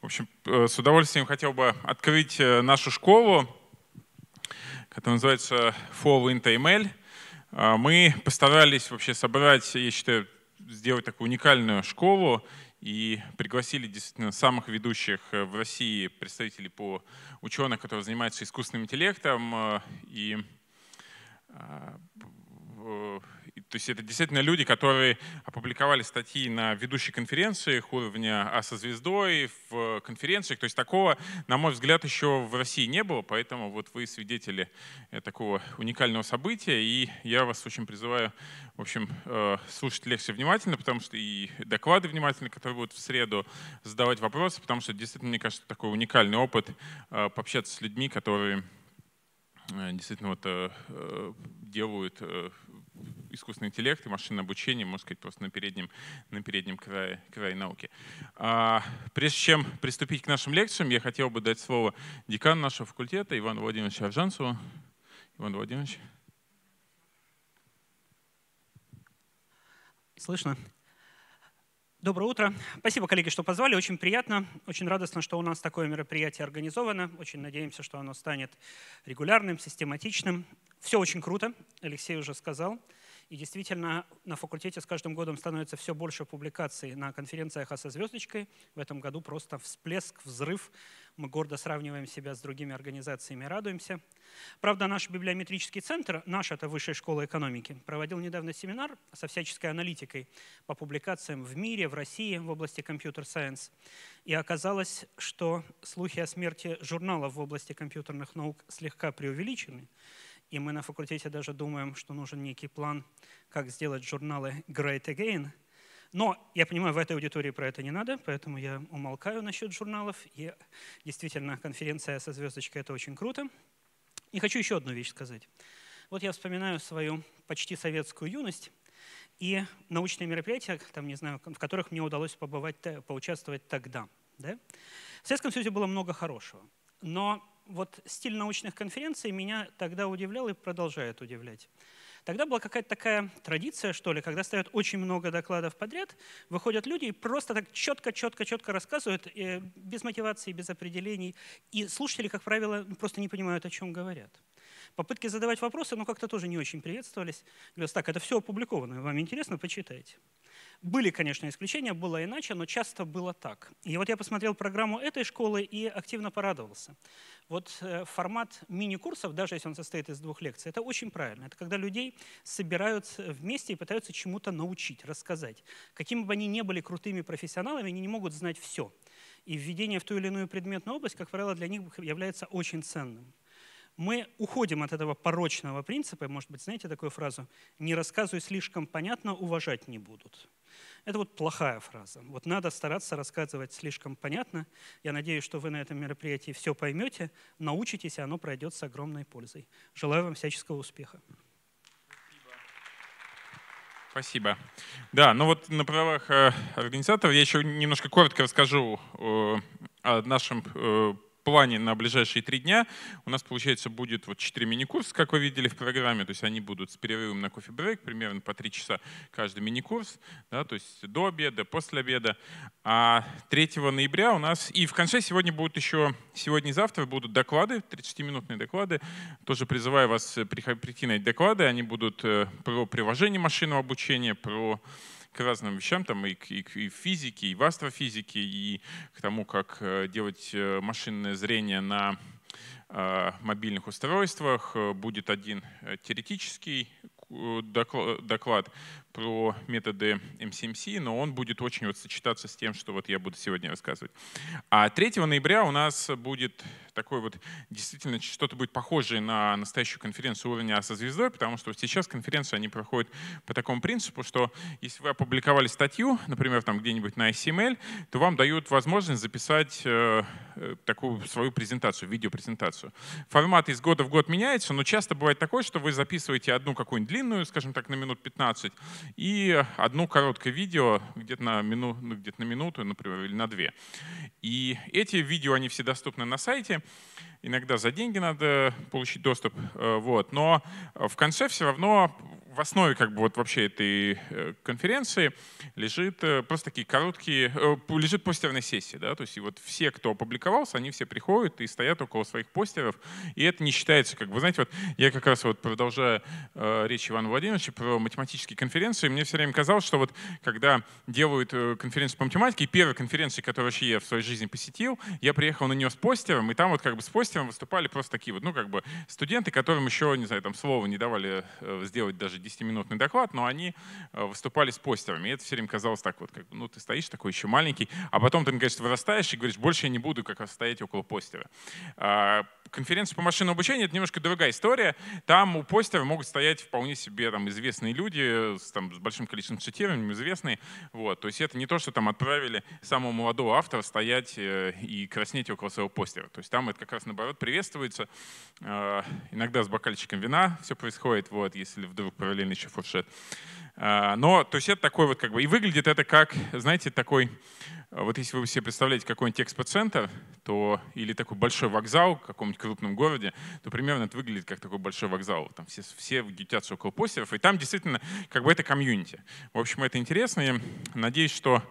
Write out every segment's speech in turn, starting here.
В общем, э, с удовольствием хотел бы открыть э, нашу школу, которая называется Flow Int ML. А, мы постарались вообще собрать, я считаю, сделать такую уникальную школу и пригласили действительно самых ведущих э, в России представителей по ученых, которые занимаются искусственным интеллектом. И а, то есть это действительно люди, которые опубликовали статьи на ведущих конференциях уровня «А со звездой», в конференциях. То есть такого, на мой взгляд, еще в России не было, поэтому вот вы свидетели э, такого уникального события. И я вас очень призываю, в общем, э, слушать лекции внимательно, потому что и доклады внимательно, которые будут в среду, задавать вопросы, потому что действительно, мне кажется, такой уникальный опыт э, пообщаться с людьми, которые действительно вот, делают искусственный интеллект и машинное обучение, можно сказать, просто на переднем, на переднем крае, крае науки. А, прежде чем приступить к нашим лекциям, я хотел бы дать слово декану нашего факультета Ивану Владимировичу Аржанцеву. Иван Владимирович. Слышно? Доброе утро. Спасибо, коллеги, что позвали. Очень приятно, очень радостно, что у нас такое мероприятие организовано. Очень надеемся, что оно станет регулярным, систематичным. Все очень круто, Алексей уже сказал. И действительно, на факультете с каждым годом становится все больше публикаций на конференциях со звездочкой». В этом году просто всплеск, взрыв. Мы гордо сравниваем себя с другими организациями, радуемся. Правда, наш библиометрический центр, наш это Высшая школа экономики, проводил недавно семинар со всяческой аналитикой по публикациям в мире, в России, в области компьютер-сайенс. И оказалось, что слухи о смерти журналов в области компьютерных наук слегка преувеличены. И мы на факультете даже думаем, что нужен некий план, как сделать журналы Great Again. Но я понимаю, в этой аудитории про это не надо, поэтому я умолкаю насчет журналов. И действительно, конференция со звездочкой – это очень круто. И хочу еще одну вещь сказать. Вот я вспоминаю свою почти советскую юность и научные мероприятия, там, не знаю, в которых мне удалось побывать, э, поучаствовать тогда. Да? В Советском Союзе было много хорошего, но вот стиль научных конференций меня тогда удивлял и продолжает удивлять. Тогда была какая-то такая традиция, что ли, когда ставят очень много докладов подряд, выходят люди и просто так четко-четко-четко рассказывают, э, без мотивации, без определений. И слушатели, как правило, просто не понимают, о чем говорят. Попытки задавать вопросы, ну, как-то тоже не очень приветствовались. Говорят, так, это все опубликовано, вам интересно, почитайте. Были, конечно, исключения, было иначе, но часто было так. И вот я посмотрел программу этой школы и активно порадовался. Вот э, формат мини-курсов, даже если он состоит из двух лекций, это очень правильно. Это когда людей собирают вместе и пытаются чему-то научить, рассказать. Какими бы они ни были крутыми профессионалами, они не могут знать все. И введение в ту или иную предметную область, как правило, для них является очень ценным мы уходим от этого порочного принципа, может быть, знаете такую фразу, «не рассказывай слишком понятно, уважать не будут». Это вот плохая фраза. Вот надо стараться рассказывать слишком понятно. Я надеюсь, что вы на этом мероприятии все поймете, научитесь, и оно пройдет с огромной пользой. Желаю вам всяческого успеха. Спасибо. Да, ну вот на правах э, организаторов я еще немножко коротко расскажу э, о нашем э, плане на ближайшие три дня у нас, получается, будет вот четыре мини-курса, как вы видели в программе, то есть они будут с перерывом на кофе-брейк, примерно по три часа каждый мини-курс, да, то есть до обеда, после обеда. А 3 ноября у нас, и в конце сегодня будут еще, сегодня и завтра будут доклады, 30-минутные доклады, тоже призываю вас э, прийти на эти доклады, они будут э, про приложение машинного обучения, про к разным вещам, там и к, и к физике, и в астрофизике, и к тому, как э, делать э, машинное зрение на э, мобильных устройствах. Будет один теоретический доклад про методы MCMC, но он будет очень вот сочетаться с тем, что вот я буду сегодня рассказывать. А 3 ноября у нас будет такой вот действительно что-то будет похожее на настоящую конференцию уровня а со звездой, потому что сейчас конференции они проходят по такому принципу, что если вы опубликовали статью, например, там где-нибудь на SML, то вам дают возможность записать э, э, такую свою презентацию, видеопрезентацию. Формат из года в год меняется, но часто бывает такое, что вы записываете одну какую-нибудь длинную, скажем так, на минут 15, и одно короткое видео, где-то на, мину, ну, где на минуту, например, или на две. И эти видео, они все доступны на сайте, иногда за деньги надо получить доступ, э, вот. но э, в конце все равно в основе как бы вот вообще этой э, конференции лежит э, просто такие короткие, э, лежит постерная сессия, да, то есть и вот все, кто опубликовался, они все приходят и стоят около своих постеров, и это не считается, как бы, знаете, вот я как раз вот продолжая речь Ивана Владимировича про математические конференции, мне все время казалось, что вот когда делают конференцию по математике, первая конференция, которую вообще я в своей жизни посетил, я приехал на нее с постером, и там вот как бы с постером выступали просто такие вот, ну, как бы студенты, которым еще, не знаю, там слова не давали сделать даже 10-минутный доклад, но они э, выступали с постерами. И это все время казалось так вот, как ну ты стоишь такой еще маленький, а потом ты, конечно, вырастаешь и говоришь, больше я не буду как раз стоять около постера. А, конференция по машинному обучению — это немножко другая история. Там у постера могут стоять вполне себе там, известные люди э, с, там, с большим количеством цитированием, известные. Вот. То есть это не то, что там отправили самого молодого автора стоять э, и краснеть около своего постера. То есть там это как раз наоборот приветствуется. А, иногда с бокальчиком вина все происходит, вот, если вдруг параллельный еще фуршет. А, но, то есть это такой вот как бы, и выглядит это как, знаете, такой, а, вот если вы себе представляете какой-нибудь экспоцентр, то, или такой большой вокзал в каком-нибудь крупном городе, то примерно это выглядит как такой большой вокзал. Там все, все гютятся около постеров, и там действительно как бы это комьюнити. В общем, это интересно, и надеюсь, что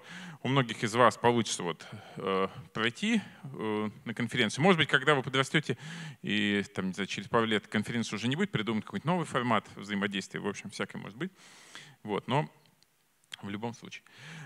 у многих из вас получится вот, э, пройти э, на конференцию. Может быть, когда вы подрастете, и там, знаю, через пару лет конференция уже не будет, придумают какой-нибудь новый формат взаимодействия, в общем, всякое может быть. Вот, но в любом случае.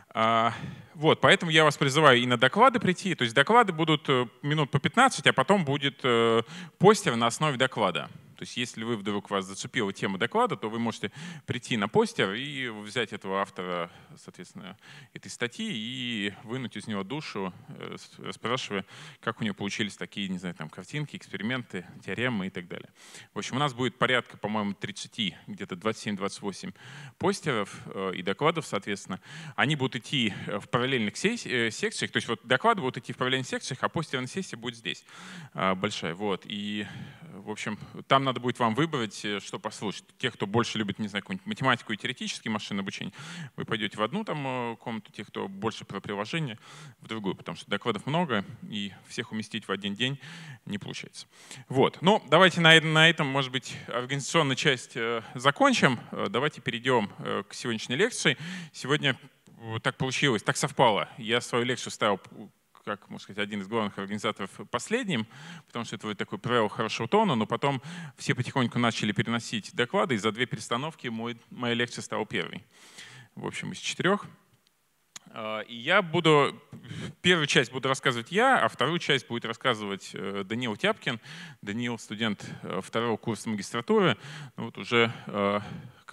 А, вот, поэтому я вас призываю и на доклады прийти. То есть доклады будут э, минут по 15, а потом будет э, постер на основе доклада. То есть если вы вдруг вас зацепила тема доклада, то вы можете прийти на постер и взять этого автора, соответственно, этой статьи и вынуть из него душу, э, спрашивая, как у него получились такие, не знаю, там картинки, эксперименты, теоремы и так далее. В общем, у нас будет порядка, по-моему, 30, где-то 27-28 постеров э, и докладов, соответственно. Они будут идти э, в параллельных секциях, то есть вот доклады будут идти в параллельных секциях, а постерная сессия будет здесь большая. Вот. И, в общем, там там надо будет вам выбрать, э, что послушать. Те, кто больше любит, не знаю, какую-нибудь математику и теоретический машин обучение, вы пойдете в одну там э, комнату, те, кто больше про приложение, в другую, потому что докладов много, и всех уместить в один день не получается. Вот. Но ну, давайте на, на этом, может быть, организационную часть э, закончим. Давайте перейдем к сегодняшней лекции. Сегодня так получилось, так совпало. Я свою лекцию ставил как, можно сказать, один из главных организаторов последним, потому что это вот такой правило хорошего тона, но потом все потихоньку начали переносить доклады, и за две перестановки мой, моя лекция стала первой. В общем, из четырех. А, и я буду, первую часть буду рассказывать я, а вторую часть будет рассказывать э, Даниил Тяпкин. Даниил — студент э, второго курса магистратуры. Ну вот уже э,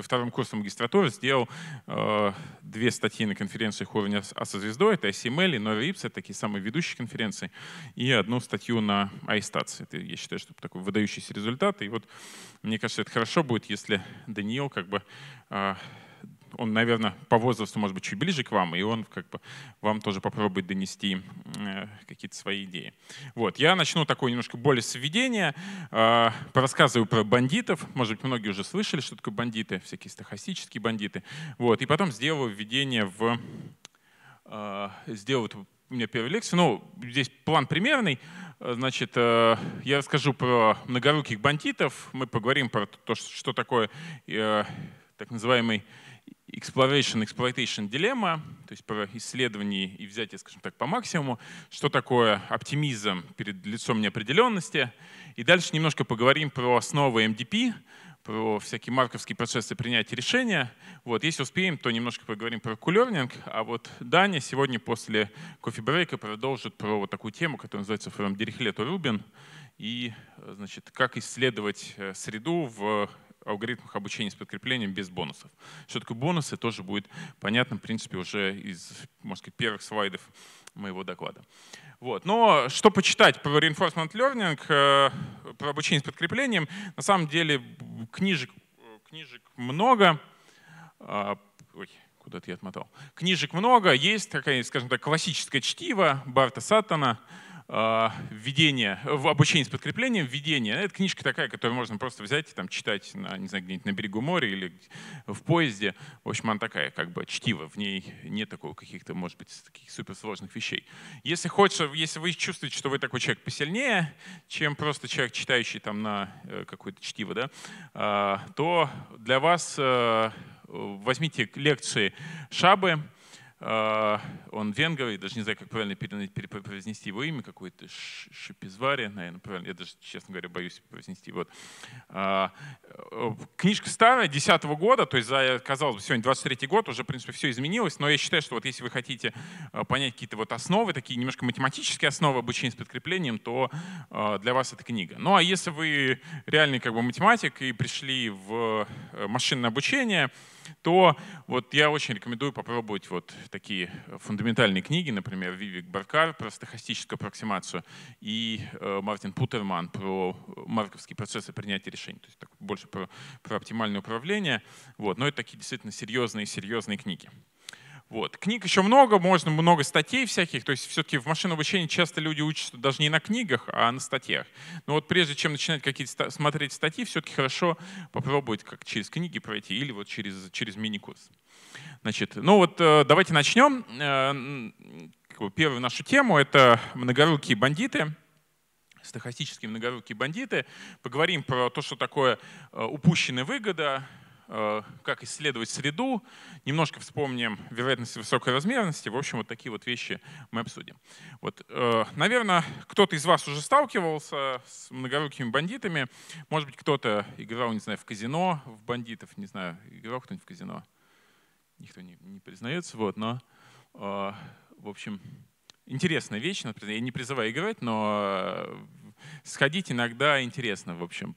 ко второму курсу магистратуры сделал э, две статьи на конференциях уровня АСА звездой, это ICML и NoRIPS, это такие самые ведущие конференции, и одну статью на iStats. Это, я считаю, что такой выдающийся результат. И вот мне кажется, это хорошо будет, если Даниил как бы э, он, наверное, по возрасту, может быть, чуть ближе к вам, и он как бы вам тоже попробует донести э, какие-то свои идеи. Вот, я начну такое немножко более с введения. Порассказываю а, про бандитов. Может быть, многие уже слышали, что такое бандиты, всякие стахастические бандиты. Вот, и потом сделаю введение в... А, сделаю у меня первую лекцию. Ну, здесь план примерный. Значит, э, я расскажу про многоруких бандитов. Мы поговорим про то, что такое э, так называемый exploration, exploitation дилемма, то есть про исследование и взятие, скажем так, по максимуму, что такое оптимизм перед лицом неопределенности. И дальше немножко поговорим про основы MDP, про всякие марковские процессы принятия решения. Вот, если успеем, то немножко поговорим про кулернинг, а вот Даня сегодня после кофе-брейка продолжит про вот такую тему, которая называется фром Дирихлету Рубин, и э, значит, как исследовать э, среду в алгоритмах обучения с подкреплением без бонусов. Что такое бонусы, тоже будет понятно, в принципе, уже из, можно сказать, первых слайдов моего доклада. Вот. Но что почитать про reinforcement learning, э, про обучение с подкреплением? На самом деле книжек, книжек много. А, ой, куда-то я отмотал. Книжек много. Есть такая, скажем так, классическое чтиво Барта Саттона — а, введение, в обучение с подкреплением, введение. Это книжка такая, которую можно просто взять и там читать, на, не знаю, где-нибудь на берегу моря или в поезде. В общем, она такая, как бы чтива, в ней нет такого каких-то, может быть, таких суперсложных вещей. Если хочешь, если вы чувствуете, что вы такой человек посильнее, чем просто человек, читающий там на э, какое-то чтиво, да, а, то для вас э, возьмите лекции Шабы, а, он венгер, даже не знаю, как правильно произнести его имя, какое-то Шипизвари, наверное, правильно, я даже, честно говоря, боюсь произнести. Вот. А, э, книжка старая, 10 года, то есть, за, казалось бы, сегодня 23 год, уже, в принципе, все изменилось, но я считаю, что вот если вы хотите э, понять какие-то вот основы, такие немножко математические основы обучения с подкреплением, то э, для вас эта книга. Ну а если вы реальный как бы математик и пришли в машинное обучение, то вот я очень рекомендую попробовать вот такие э, фундаментальные книги, например, Вивик Баркар про стохастическую аппроксимацию и э, Мартин Путерман про э, марковские процессы принятия решений, то есть так, больше про, про оптимальное управление. Вот. Но это такие действительно серьезные-серьезные книги. Вот. Книг еще много, можно много статей всяких, то есть все-таки в машинном обучении часто люди учатся даже не на книгах, а на статьях. Но вот прежде чем начинать какие-то смотреть статьи, все-таки хорошо попробовать как через книги пройти или вот через, через мини-курс. Значит, ну вот э, давайте начнем. Э, первую нашу тему — это многорукие бандиты стахастические многорукие бандиты. Поговорим про то, что такое э, упущенная выгода, Э, как исследовать среду, немножко вспомним вероятность высокой размерности. В общем, вот такие вот вещи мы обсудим. Вот, э, наверное, кто-то из вас уже сталкивался с многорукими бандитами. Может быть, кто-то играл, не знаю, в казино, в бандитов, не знаю, играл кто-нибудь в казино. Никто не, не признается, вот, но, э, в общем, интересная вещь. Например, я не призываю играть, но сходить иногда интересно, в общем,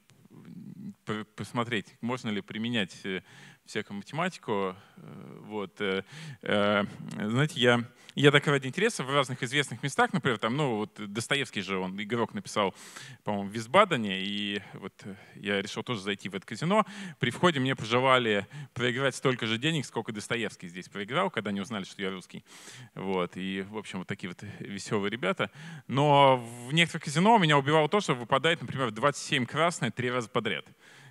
посмотреть, можно ли применять э, всякую математику. Э, вот. Э, знаете, я, я так ради интереса в разных известных местах, например, там, ну, вот Достоевский же, он игрок написал, по-моему, в Висбадене, и вот я решил тоже зайти в это казино. При входе мне пожелали проиграть столько же денег, сколько Достоевский здесь проиграл, когда они узнали, что я русский. Вот. И, в общем, вот такие вот веселые ребята. Но в некоторых казино меня убивало то, что выпадает, например, 27 красное три раза подряд.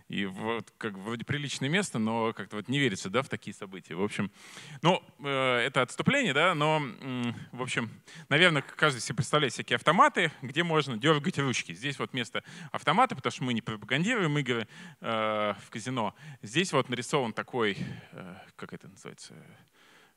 И вот как вроде приличное место, но как-то вот не верится да, в такие события. В общем, ну, э, это отступление, да, но, в общем, наверное, каждый себе представляет всякие автоматы, где можно дергать ручки. Здесь вот место автомата, потому что мы не пропагандируем игры э, в казино. Здесь вот нарисован такой, э, как это называется, э,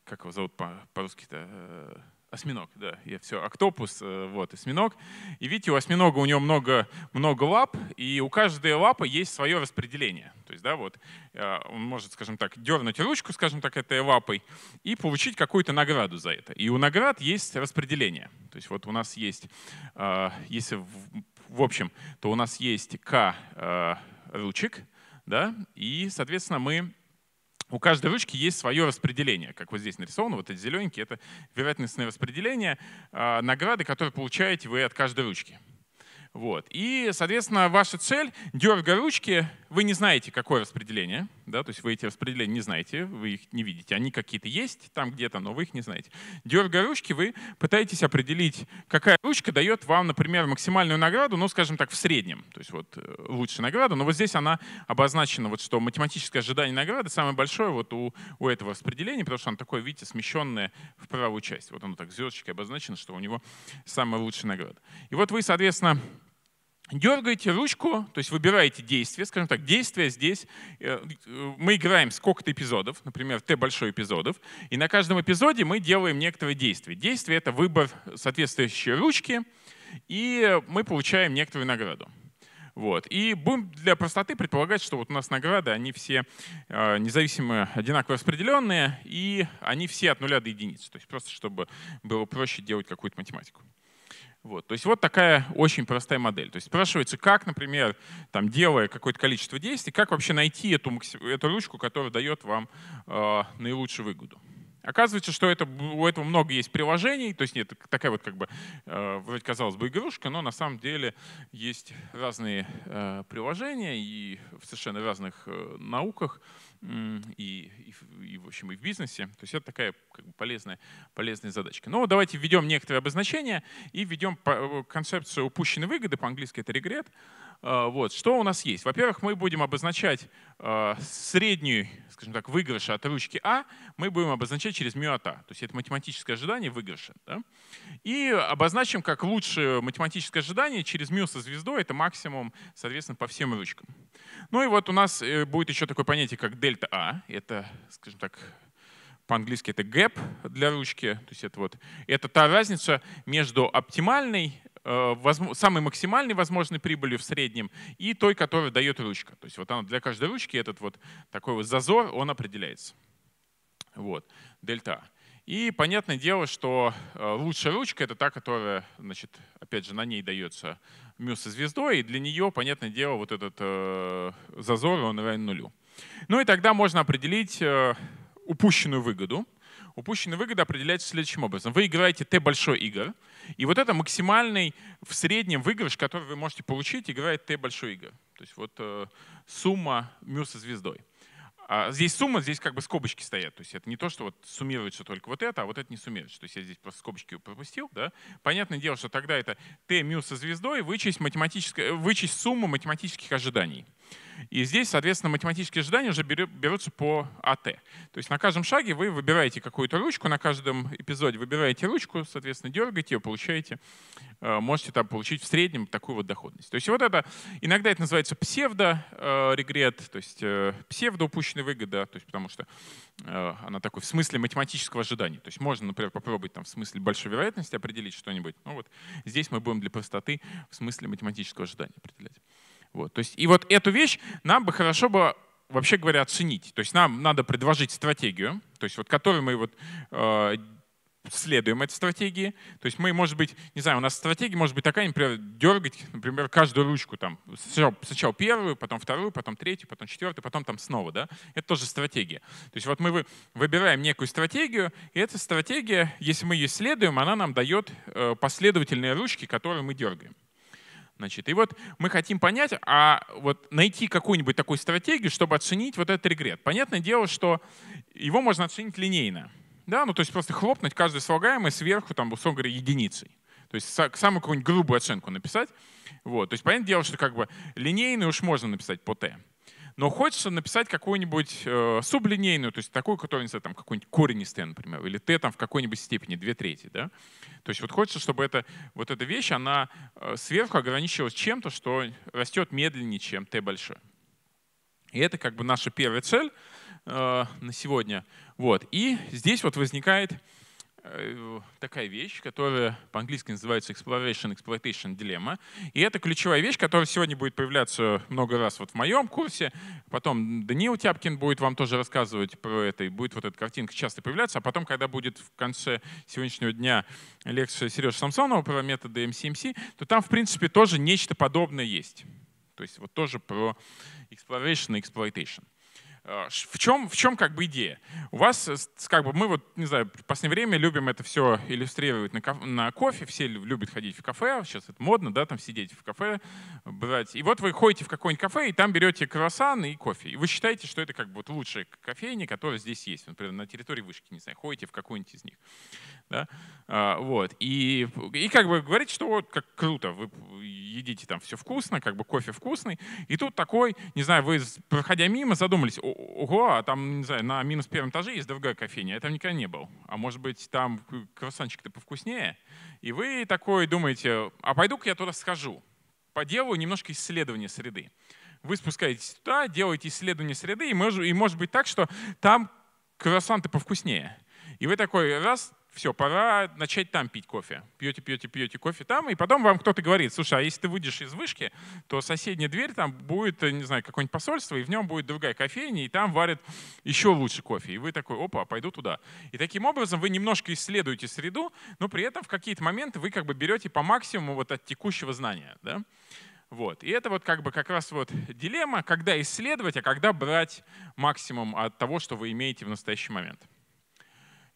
как его зовут по-русски-то, э, Осьминог, да, я все, октопус, э, вот, осьминог. И видите, у осьминога у него много, много лап, и у каждой лапы есть свое распределение. То есть, да, вот, э, он может, скажем так, дернуть ручку, скажем так, этой лапой и получить какую-то награду за это. И у наград есть распределение. То есть вот у нас есть, э, если в общем, то у нас есть К ручек, да, и, соответственно, мы у каждой ручки есть свое распределение, как вот здесь нарисовано, вот эти зелененькие, это вероятностное распределение а, награды, которые получаете вы от каждой ручки. Вот. И, соответственно, ваша цель, дергая ручки, вы не знаете, какое распределение, да, то есть вы эти распределения не знаете, вы их не видите, они какие-то есть там где-то, но вы их не знаете. Дергая ручки, вы пытаетесь определить, какая ручка дает вам, например, максимальную награду, ну, скажем так, в среднем, то есть вот э, лучшая награда, но вот здесь она обозначена, вот что математическое ожидание награды самое большое вот у, у этого распределения, потому что оно такое, видите, смещенное в правую часть. Вот оно так звездочкой обозначено, что у него самая лучшая награда. И вот вы, соответственно, дергаете ручку, то есть выбираете действие, скажем так, действие здесь, э, мы играем сколько-то эпизодов, например, Т большой эпизодов, и на каждом эпизоде мы делаем некоторые действия. Действие — это выбор соответствующей ручки, и мы получаем некоторую награду. Вот. И будем для простоты предполагать, что вот у нас награды, они все э, независимые, одинаково распределенные, и они все от нуля до единицы. То есть просто, чтобы было проще делать какую-то математику. Вот, то есть вот такая очень простая модель. То есть спрашивается, как, например, там, делая какое-то количество действий, как вообще найти эту, эту ручку, которая дает вам э, наилучшую выгоду. Оказывается, что это, у этого много есть приложений, то есть нет, такая вот как бы, э, вроде казалось бы, игрушка, но на самом деле есть разные э, приложения и в совершенно разных э, науках. Э, и, и, и в общем и в бизнесе. То есть это такая как бы полезная, полезная задачка. Но давайте введем некоторые обозначения и введем э, концепцию упущенной выгоды, по-английски это регрет. А, вот. Что у нас есть? Во-первых, мы будем обозначать а, среднюю, скажем так, выигрыш от ручки А, мы будем обозначать через μ от А. То есть это математическое ожидание выигрыша. Да? И обозначим как лучшее математическое ожидание через μ со звездой, это максимум, соответственно, по всем ручкам. Ну и вот у нас э, будет еще такое понятие, как дельта А. Это, скажем так, по-английски это gap для ручки, то есть это вот это та разница между оптимальной Э, самой максимальной возможной прибыли в среднем и той, которая дает ручка. То есть вот она для каждой ручки этот вот такой вот зазор, он определяется. Вот, дельта. И понятное дело, что э, лучшая ручка — это та, которая, значит, опять же, на ней дается мю со звездой, и для нее, понятное дело, вот этот э, зазор, он равен нулю. Ну и тогда можно определить э, упущенную выгоду — упущенная выгода определяется следующим образом. Вы играете Т большой игр, и вот это максимальный в среднем выигрыш, который вы можете получить, играет Т большой игр. То есть вот э, сумма мю со звездой. А здесь сумма, здесь как бы скобочки стоят. То есть это не то, что вот суммируется только вот это, а вот это не суммируется. То есть я здесь просто скобочки пропустил. Да? Понятное дело, что тогда это Т мю со звездой вычесть, математическое, вычесть сумму математических ожиданий. И здесь, соответственно, математические ожидания уже берутся по АТ. То есть на каждом шаге вы выбираете какую-то ручку, на каждом эпизоде выбираете ручку, соответственно, дергаете ее, получаете, э, можете там получить в среднем такую вот доходность. То есть вот это, иногда это называется псевдорегрет, э, то есть э, псевдоупущенная выгода, то есть потому что она такой в смысле математического ожидания. То есть можно, например, попробовать там в смысле большой вероятности определить что-нибудь. Ну вот здесь мы будем для простоты в смысле математического ожидания определять. Вот, то есть, и вот эту вещь нам бы хорошо бы вообще говоря, оценить. То есть нам надо предложить стратегию, то есть вот которой мы вот э, следуем этой стратегии. То есть мы, может быть, не знаю, у нас стратегия может быть такая, например, дергать, например, каждую ручку там. сначала первую, потом вторую, потом третью, потом четвертую, потом там снова, да? Это тоже стратегия. То есть вот мы выбираем некую стратегию, и эта стратегия, если мы ее следуем, она нам дает э, последовательные ручки, которые мы дергаем. Значит, и вот мы хотим понять, а вот найти какую-нибудь такую стратегию, чтобы оценить вот этот регрет. Понятное дело, что его можно оценить линейно. Да? Ну, то есть просто хлопнуть каждый слагаемый сверху, там, условно говоря, единицей. То есть самую какую-нибудь грубую оценку написать. Вот. То есть понятное дело, что как бы линейную уж можно написать по t но хочется написать какую-нибудь э, сублинейную, то есть такую, которая, не знаю, там какой-нибудь корень из t, например, или t там в какой-нибудь степени, две трети, да? То есть вот хочется, чтобы это, вот эта вещь, она э, сверху ограничивалась чем-то, что растет медленнее, чем t большое. И это как бы наша первая цель э, на сегодня. Вот. И здесь вот возникает Э, такая вещь, которая по-английски называется Exploration Exploitation Dilemma. И это ключевая вещь, которая сегодня будет появляться много раз вот в моем курсе. Потом Даниил Тяпкин будет вам тоже рассказывать про это, и будет вот эта картинка часто появляться. А потом, когда будет в конце сегодняшнего дня лекция Сережа Самсонова про методы MCMC, то там, в принципе, тоже нечто подобное есть. То есть вот тоже про Exploration и Exploitation. Э, в чем, в чем как бы идея? У вас, э, как бы, мы вот, не знаю, в последнее время любим это все иллюстрировать на, кофе, на кофе, все любят ходить в кафе, сейчас это модно, да, там сидеть в кафе, брать. И вот вы ходите в какой-нибудь кафе, и там берете круассан и кофе. И вы считаете, что это как бы вот лучшие кофейни, которые здесь есть. Например, на территории вышки, не знаю, ходите в какой нибудь из них. Да? А, вот. И, и как бы говорит, что вот как круто, вы едите там все вкусно, как бы кофе вкусный. И тут такой, не знаю, вы, проходя мимо, задумались, ого, а там, не знаю, на минус первом этаже есть другая кофейня, я там никогда не был. А может быть, там круассанчик-то повкуснее? И вы такой думаете, а пойду-ка я туда схожу, поделаю немножко исследования среды. Вы спускаетесь туда, делаете исследование среды, и может, и может быть так, что там круассан повкуснее. И вы такой раз все, пора начать там пить кофе. Пьете, пьете, пьете кофе там, и потом вам кто-то говорит, слушай, а если ты выйдешь из вышки, то соседняя дверь, там будет, э, не знаю, какое-нибудь посольство, и в нем будет другая кофейня, и там варят еще лучше кофе. И вы такой, опа, пойду туда. И таким образом вы немножко исследуете среду, но при этом в какие-то моменты вы как бы берете по максимуму вот от текущего знания. Да? Вот. И это вот как бы как раз вот дилемма, когда исследовать, а когда брать максимум от того, что вы имеете в настоящий момент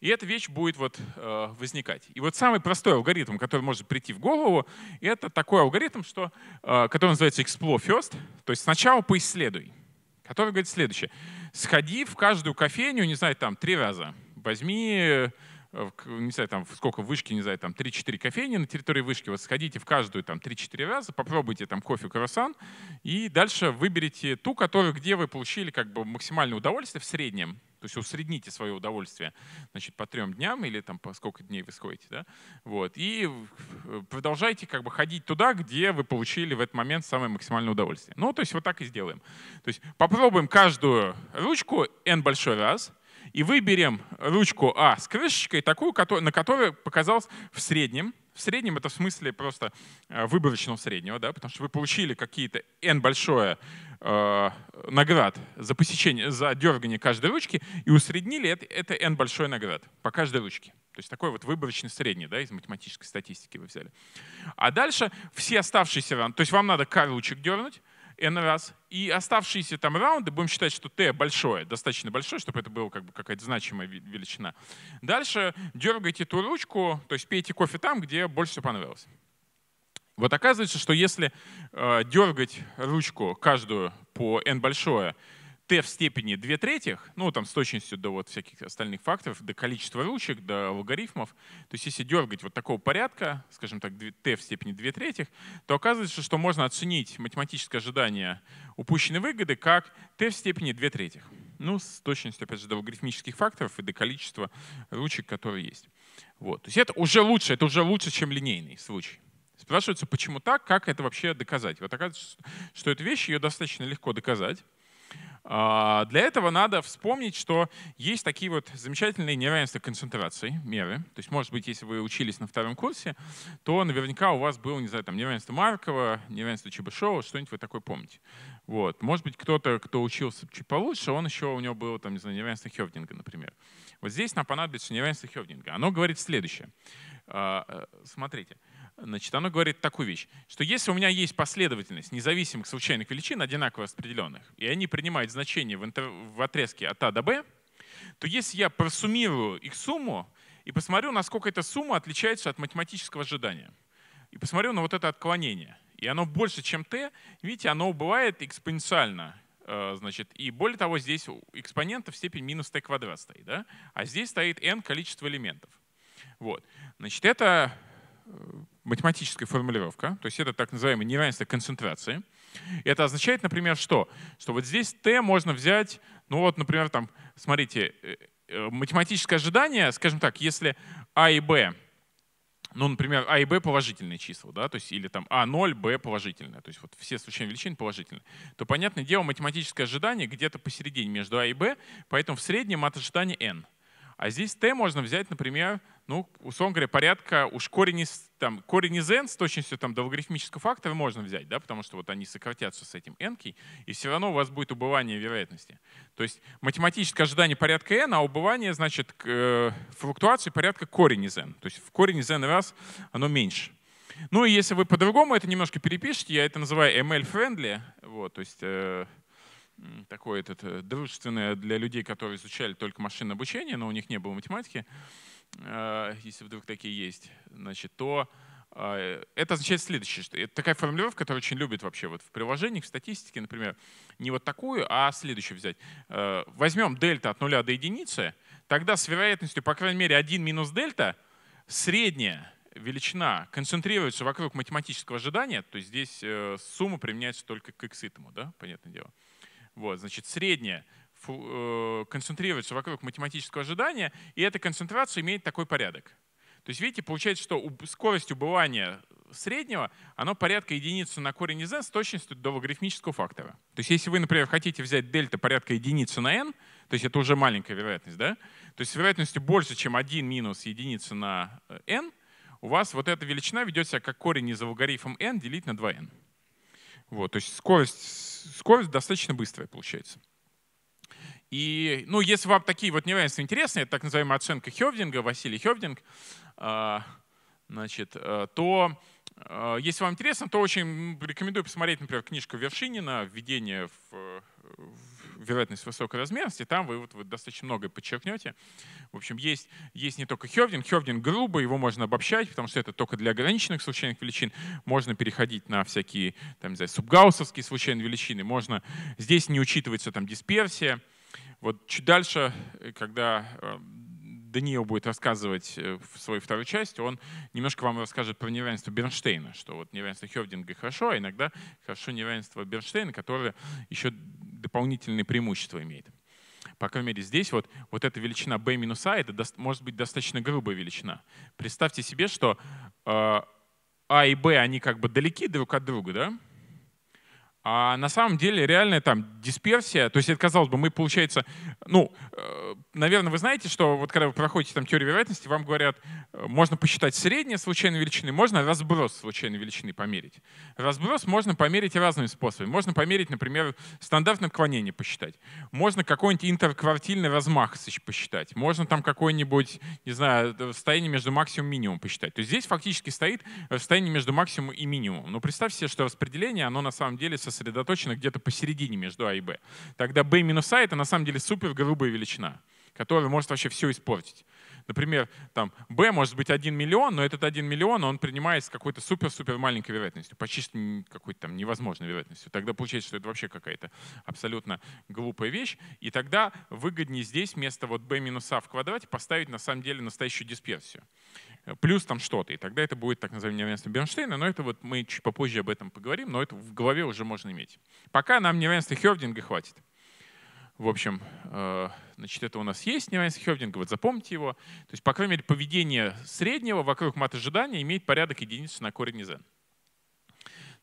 и эта вещь будет вот, э, возникать. И вот самый простой алгоритм, который может прийти в голову, это такой алгоритм, что, э, который называется explore first, то есть сначала поисследуй, который говорит следующее. Сходи в каждую кофейню, не знаю, там три раза, возьми э, не знаю, там сколько вышки, не знаю, там 3-4 кофейни на территории вышки, вот сходите в каждую там 3-4 раза, попробуйте там кофе круассан, и дальше выберите ту, которую, где вы получили как бы максимальное удовольствие в среднем, то есть усредните свое удовольствие значит, по трем дням или там по сколько дней вы сходите. Да? Вот, и продолжайте как бы ходить туда, где вы получили в этот момент самое максимальное удовольствие. Ну, то есть вот так и сделаем. То есть попробуем каждую ручку n большой раз — и выберем ручку А с крышечкой, такую, на которой показалось в среднем, в среднем это в смысле просто э, выборочного среднего, да, потому что вы получили какие-то n большое э, наград за посещение, за дергание каждой ручки и усреднили это, это n большой наград по каждой ручке. То есть такой вот выборочный средний, да, из математической статистики вы взяли. А дальше все оставшиеся То есть вам надо k ручек дернуть, n раз, и оставшиеся там раунды, будем считать, что t большое, достаточно большое, чтобы это была как бы какая-то значимая величина. Дальше дергайте ту ручку, то есть пейте кофе там, где больше всего понравилось. Вот оказывается, что если э, дергать ручку каждую по n большое, t в степени 2 третьих, ну там с точностью до вот всяких остальных факторов, до количества ручек, до логарифмов. То есть если дергать вот такого порядка, скажем так, t в степени 2 третьих, то оказывается, что можно оценить математическое ожидание упущенной выгоды как t в степени 2 третьих. Ну, с точностью, опять же, до логарифмических факторов и до количества ручек, которые есть. Вот. То есть это уже лучше, это уже лучше, чем линейный случай. Спрашивается, почему так, как это вообще доказать. Вот оказывается, что эту вещь, ее достаточно легко доказать. А, для этого надо вспомнить, что есть такие вот замечательные неравенства концентрации, меры. То есть, может быть, если вы учились на втором курсе, то наверняка у вас было, не знаю, там, неравенство Маркова, неравенство Чебышева, что-нибудь вы такое помните. Вот. Может быть, кто-то, кто учился чуть получше, он еще, у него был там, не знаю, неравенство Хевдинга, например. Вот здесь нам понадобится неравенство Хевдинга. Оно говорит следующее. А, э, смотрите. Смотрите Значит, оно говорит такую вещь, что если у меня есть последовательность независимых случайных величин, одинаково распределенных, и они принимают значение в, интер... в отрезке от А до Б, то если я просуммирую их сумму и посмотрю, насколько эта сумма отличается от математического ожидания, и посмотрю на вот это отклонение, и оно больше, чем t, видите, оно убывает экспоненциально. Э, значит, и более того, здесь экспонента в степени минус t квадрат стоит, да? а здесь стоит n количество элементов. Вот. Значит, это э, математическая формулировка, то есть это так называемое неравенство концентрации. Это означает, например, что? Что вот здесь t можно взять, ну вот, например, там, смотрите, э, э, математическое ожидание, скажем так, если a а и b ну, например, А и b положительные числа, да, то есть или там А0, b положительное, то есть вот все случайные величины положительные, то, понятное дело, математическое ожидание где-то посередине между А и b, поэтому в среднем от ожидания n. А здесь t можно взять, например, ну, условно говоря, порядка, уж корень из, там, корень из n с точностью там, до логарифмического фактора можно взять, да, потому что вот они сократятся с этим n, и все равно у вас будет убывание вероятности. То есть математическое ожидание порядка n, а убывание, значит, э, флуктуации порядка корень из n. То есть в корень из n раз оно меньше. Ну и если вы по-другому это немножко перепишете, я это называю ML-friendly, вот, то есть э, такой этот, э, дружественный э, для людей, которые изучали только машинное обучение, но у них не было математики, э, если вдруг такие есть, значит, то это означает следующее, что это такая формулировка, которую очень любят вообще вот в приложениях, в статистике, например, не вот такую, а следующую взять. Возьмем дельта от нуля до единицы, тогда с вероятностью, по крайней мере, 1 минус дельта, средняя величина концентрируется вокруг математического ожидания, то есть здесь сумма применяется только к x да, понятное дело. Вот, значит, средняя э, концентрируется вокруг математического ожидания, и эта концентрация имеет такой порядок. То есть, видите, получается, что скорость убывания среднего, оно порядка единицы на корень из n с точностью до логарифмического фактора. То есть если вы, например, хотите взять дельта порядка единицы на n, то есть это уже маленькая вероятность, да? То есть с вероятностью больше, чем 1 минус единица на э, n, у вас вот эта величина ведет себя как корень из логарифм n делить на 2n. Вот, то есть скорость, скорость достаточно быстрая получается. И, ну, если вам такие вот неравенства интересны, это так называемая оценка Хёвдинга, Василий Хёвдинг, а, значит, а, то а, если вам интересно, то очень рекомендую посмотреть, например, книжку Вершинина «Введение в, вероятность высокой размерности, там вы, вот, вы достаточно многое подчеркнете. В общем, есть, есть не только хевдинг, хевдинг грубый, его можно обобщать, потому что это только для ограниченных случайных величин. Можно переходить на всякие, там, не знаю, субгауссовские случайные величины. Можно, здесь не учитывается там дисперсия. Вот чуть дальше, э, когда э, Даниил будет рассказывать э, в своей второй части, он немножко вам расскажет про неравенство Бернштейна, что вот неравенство Хевдинга хорошо, а иногда хорошо неравенство Бернштейна, которое еще дополнительные преимущества имеет. По крайней мере, здесь вот, вот эта величина b минус a, это может быть достаточно грубая величина. Представьте себе, что э, a а и b, они как бы далеки друг от друга, да? А на самом деле реальная там дисперсия, то есть это, казалось бы, мы, получается, ну, э, наверное, вы знаете, что вот когда вы проходите там теорию вероятности, вам говорят, э, можно посчитать средние случайные величины, можно разброс случайной величины померить. Разброс можно померить разными способами. Можно померить, например, стандартное отклонение посчитать. Можно какой-нибудь интерквартильный размах посчитать. Можно там какой-нибудь, не знаю, расстояние э, между максимум и минимум посчитать. То есть здесь фактически стоит расстояние э, между максимум и минимум Но ну, представьте себе, что распределение, оно на самом деле со сосредоточена где-то посередине между А и Б. Тогда B минус А — это на самом деле супер грубая величина, которая может вообще все испортить. Например, там B может быть 1 миллион, но этот 1 миллион он принимает с какой-то супер-супер маленькой вероятностью, почти какой-то там невозможной вероятностью. Тогда получается, что это вообще какая-то абсолютно глупая вещь. И тогда выгоднее здесь вместо вот B минус А в квадрате поставить на самом деле настоящую дисперсию плюс там что-то. И тогда это будет так называемое неравенство Бернштейна, но это вот мы чуть попозже об этом поговорим, но это в голове уже можно иметь. Пока нам неравенство Хёвдинга хватит. В общем, э, значит, это у нас есть неравенство Хёвдинга, вот запомните его. То есть, по крайней мере, поведение среднего вокруг мат-ожидания имеет порядок единицы на корень из n.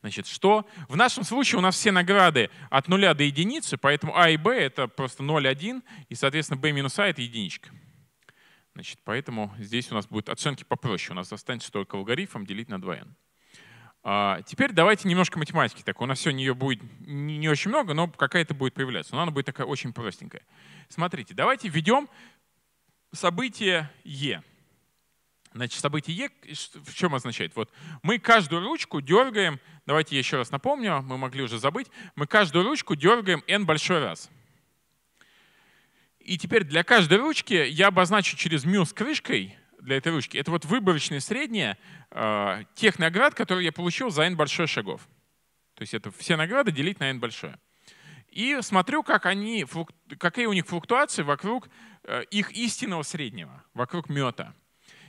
Значит, что? В нашем случае у нас все награды от нуля до единицы, поэтому а и b это просто 0,1, и, соответственно, b минус a а это единичка. Значит, поэтому здесь у нас будут оценки попроще. У нас останется только логарифм делить на 2n. А теперь давайте немножко математики. Так, у нас сегодня ее будет не очень много, но какая-то будет появляться. Но она будет такая очень простенькая. Смотрите, давайте введем событие Е. Значит, событие Е в чем означает? Вот мы каждую ручку дергаем, давайте я еще раз напомню, мы могли уже забыть, мы каждую ручку дергаем n большой раз. И теперь для каждой ручки я обозначу через мю с крышкой для этой ручки. Это вот выборочное среднее э, тех наград, которые я получил за n большое шагов. То есть это все награды делить на n большое. И смотрю, как они, какие у них флуктуации вокруг э, их истинного среднего, вокруг мета.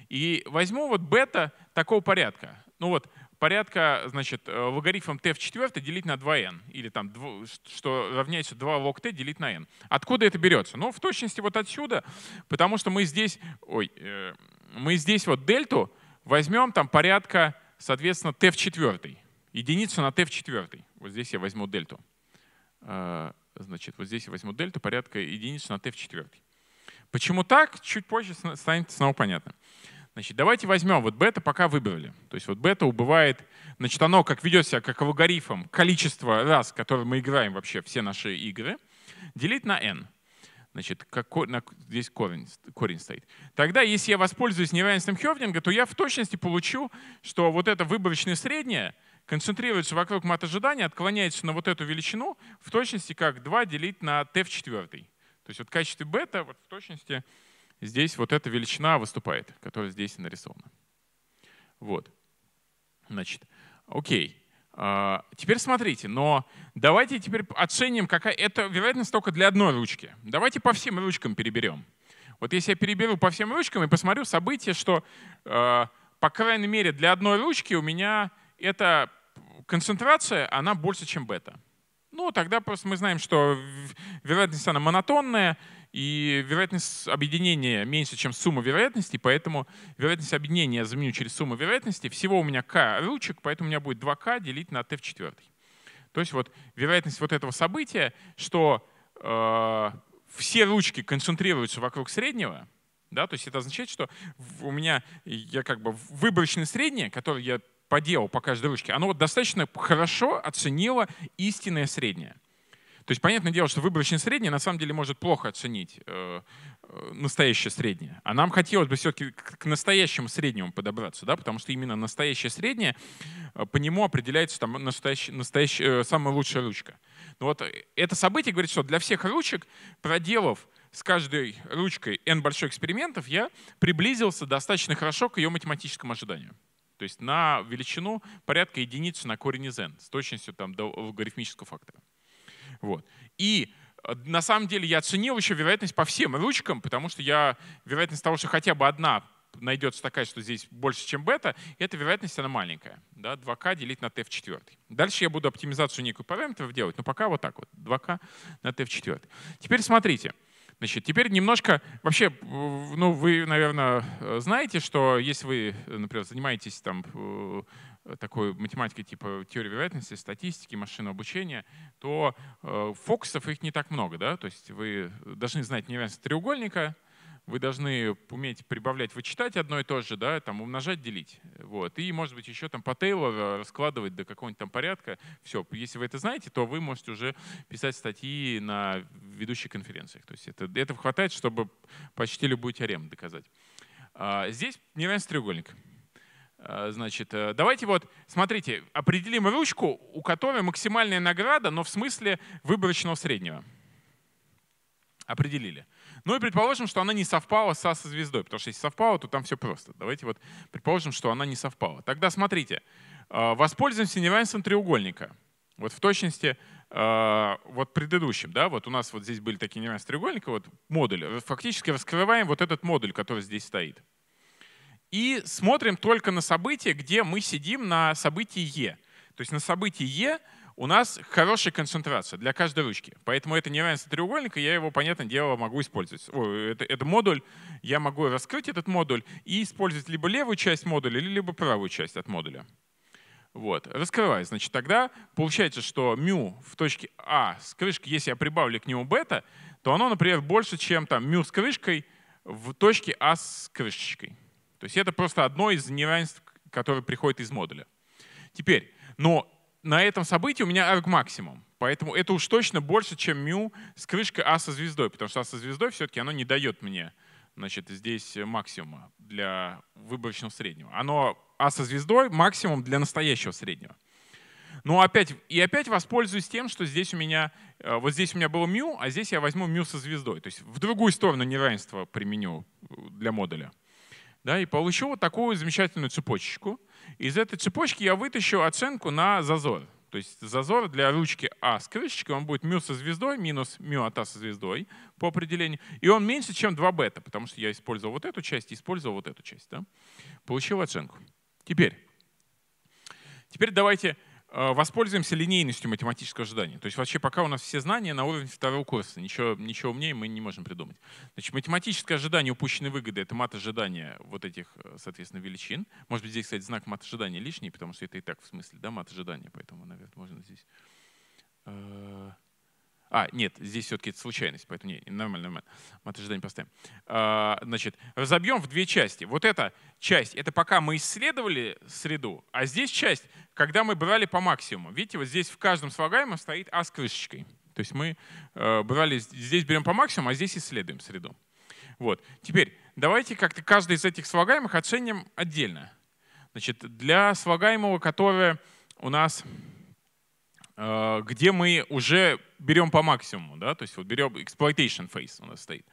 И возьму вот бета такого порядка. Ну вот порядка, значит, э, логарифм t в четвертой делить на 2n, или там, что равняется 2 лог t делить на n. Откуда это берется? Ну, в точности вот отсюда, потому что мы здесь, ой, э, мы здесь вот дельту возьмем там порядка, соответственно, t в четвертой, единицу на t в четвертой. Вот здесь я возьму дельту. Э, значит, вот здесь я возьму дельту порядка единицу на t в четвертой. Почему так, чуть позже станет снова понятно. Значит, давайте возьмем, вот бета пока выбрали. То есть вот бета убывает, значит, оно как ведет себя как логарифм количество раз, которые мы играем вообще все наши игры, делить на n. Значит, как, на, здесь корень, корень стоит. Тогда, если я воспользуюсь неравенством Хёвдинга, то я в точности получу, что вот это выборочное среднее концентрируется вокруг мат ожидания, отклоняется на вот эту величину в точности как 2 делить на t в четвертой. То есть вот в качестве бета вот в точности здесь вот эта величина выступает, которая здесь нарисована. Вот. Значит, окей. А, теперь смотрите, но давайте теперь оценим, какая это вероятность только для одной ручки. Давайте по всем ручкам переберем. Вот если я переберу по всем ручкам и посмотрю события, что, а, по крайней мере, для одной ручки у меня эта концентрация, она больше, чем бета. Ну, тогда просто мы знаем, что вероятность она монотонная, и вероятность объединения меньше, чем сумма вероятностей, поэтому вероятность объединения я заменю через сумму вероятностей. Всего у меня k ручек, поэтому у меня будет 2k делить на t в четвертой. То есть вот вероятность вот этого события, что э, все ручки концентрируются вокруг среднего, да, то есть это означает, что у меня я как бы выборочное среднее, которое я по делу по каждой ручке, оно вот достаточно хорошо оценило истинное среднее. То есть понятное дело, что выборочное среднее на самом деле может плохо оценить э, э настоящее среднее. А нам хотелось бы все-таки к настоящему среднему подобраться, да, потому что именно настоящее среднее, э, по нему определяется там настоящий, настоящий, э, самая лучшая ручка. Но ну вот э, это событие говорит, что для всех ручек, проделав с каждой ручкой n больших экспериментов, я приблизился достаточно хорошо к ее математическому ожиданию. То есть на величину порядка единицы на корень из n с точностью там, до логарифмического фактора. Вот. И э, на самом деле я оценил еще вероятность по всем ручкам, потому что я вероятность того, что хотя бы одна найдется такая, что здесь больше, чем бета, эта вероятность, она маленькая. Да? 2 к делить на т в четвертой. Дальше я буду оптимизацию некую параметров делать, но ну, пока вот так вот. 2 к на т в четвертой. Теперь смотрите. Значит, теперь немножко, вообще, ну, вы, наверное, э, знаете, что если вы, э, например, занимаетесь там такой математикой типа теории вероятности, статистики, машинного обучения, то э, фокусов их не так много. Да? То есть вы должны знать неравенство треугольника, вы должны уметь прибавлять, вычитать одно и то же, да, там умножать, делить. Вот. И, может быть, еще там по Тейлору раскладывать до какого-нибудь там порядка. Все, если вы это знаете, то вы можете уже писать статьи на ведущих конференциях. То есть это, этого хватает, чтобы почти любую теорему доказать. А, здесь неравенство треугольника. Э, значит, э, давайте вот, смотрите, определим ручку, у которой максимальная награда, но в смысле выборочного среднего. Определили. Ну и предположим, что она не совпала со звездой, потому что если совпала, то там все просто. Давайте вот предположим, что она не совпала. Тогда смотрите, э, воспользуемся неравенством треугольника. Вот в точности вот предыдущим, да, вот у нас вот здесь были такие неравенства треугольника, вот модуль, фактически раскрываем вот этот модуль, который здесь стоит и смотрим только на события, где мы сидим на событии Е. То есть на событии Е у нас хорошая концентрация для каждой ручки. Поэтому это не неравенство треугольника, я его, понятное дело, могу использовать. О, это, это модуль, я могу раскрыть этот модуль и использовать либо левую часть модуля, либо правую часть от модуля. Вот, раскрываю. Значит, тогда получается, что μ в точке А с крышкой, если я прибавлю к нему бета, то оно, например, больше, чем там μ с крышкой в точке А с крышечкой. То есть это просто одно из неравенств, которое приходит из модуля. Теперь, но на этом событии у меня арг максимум. Поэтому это уж точно больше, чем μ с крышкой А со звездой, потому что А со звездой все-таки оно не дает мне значит, здесь максимума для выборочного среднего. Оно А со звездой максимум для настоящего среднего. Ну опять, и опять воспользуюсь тем, что здесь у меня, э, вот здесь у меня было μ, а здесь я возьму μ со звездой. То есть в другую сторону неравенство применю э, для модуля да, и получу вот такую замечательную цепочку. Из этой цепочки я вытащу оценку на зазор. То есть зазор для ручки А с крышечкой, он будет μ со звездой минус μ от А со звездой по определению. И он меньше, чем 2 бета, потому что я использовал вот эту часть и использовал вот эту часть. Да? Получил оценку. Теперь, теперь давайте Э, воспользуемся линейностью математического ожидания. То есть вообще пока у нас все знания на уровне второго курса. Ничего, ничего умнее мы не можем придумать. Значит, математическое ожидание упущенной выгоды — это мат ожидания вот этих, э, соответственно, величин. Может быть, здесь, кстати, знак мат ожидания лишний, потому что это и так в смысле, да, мат ожидания, поэтому, наверное, можно здесь... Э, а, нет, здесь все-таки это случайность, поэтому не, нормально, нормально. Мы отождение поставим. А, значит, разобьем в две части. Вот эта часть, это пока мы исследовали среду, а здесь часть, когда мы брали по максимуму. Видите, вот здесь в каждом слагаемом стоит А с крышечкой. То есть мы э, брали, здесь берем по максимуму, а здесь исследуем среду. Вот. Теперь давайте как-то каждый из этих слагаемых оценим отдельно. Значит, для слагаемого, которое у нас Э, где мы уже берем по максимуму, да, то есть вот берем exploitation phase у нас стоит.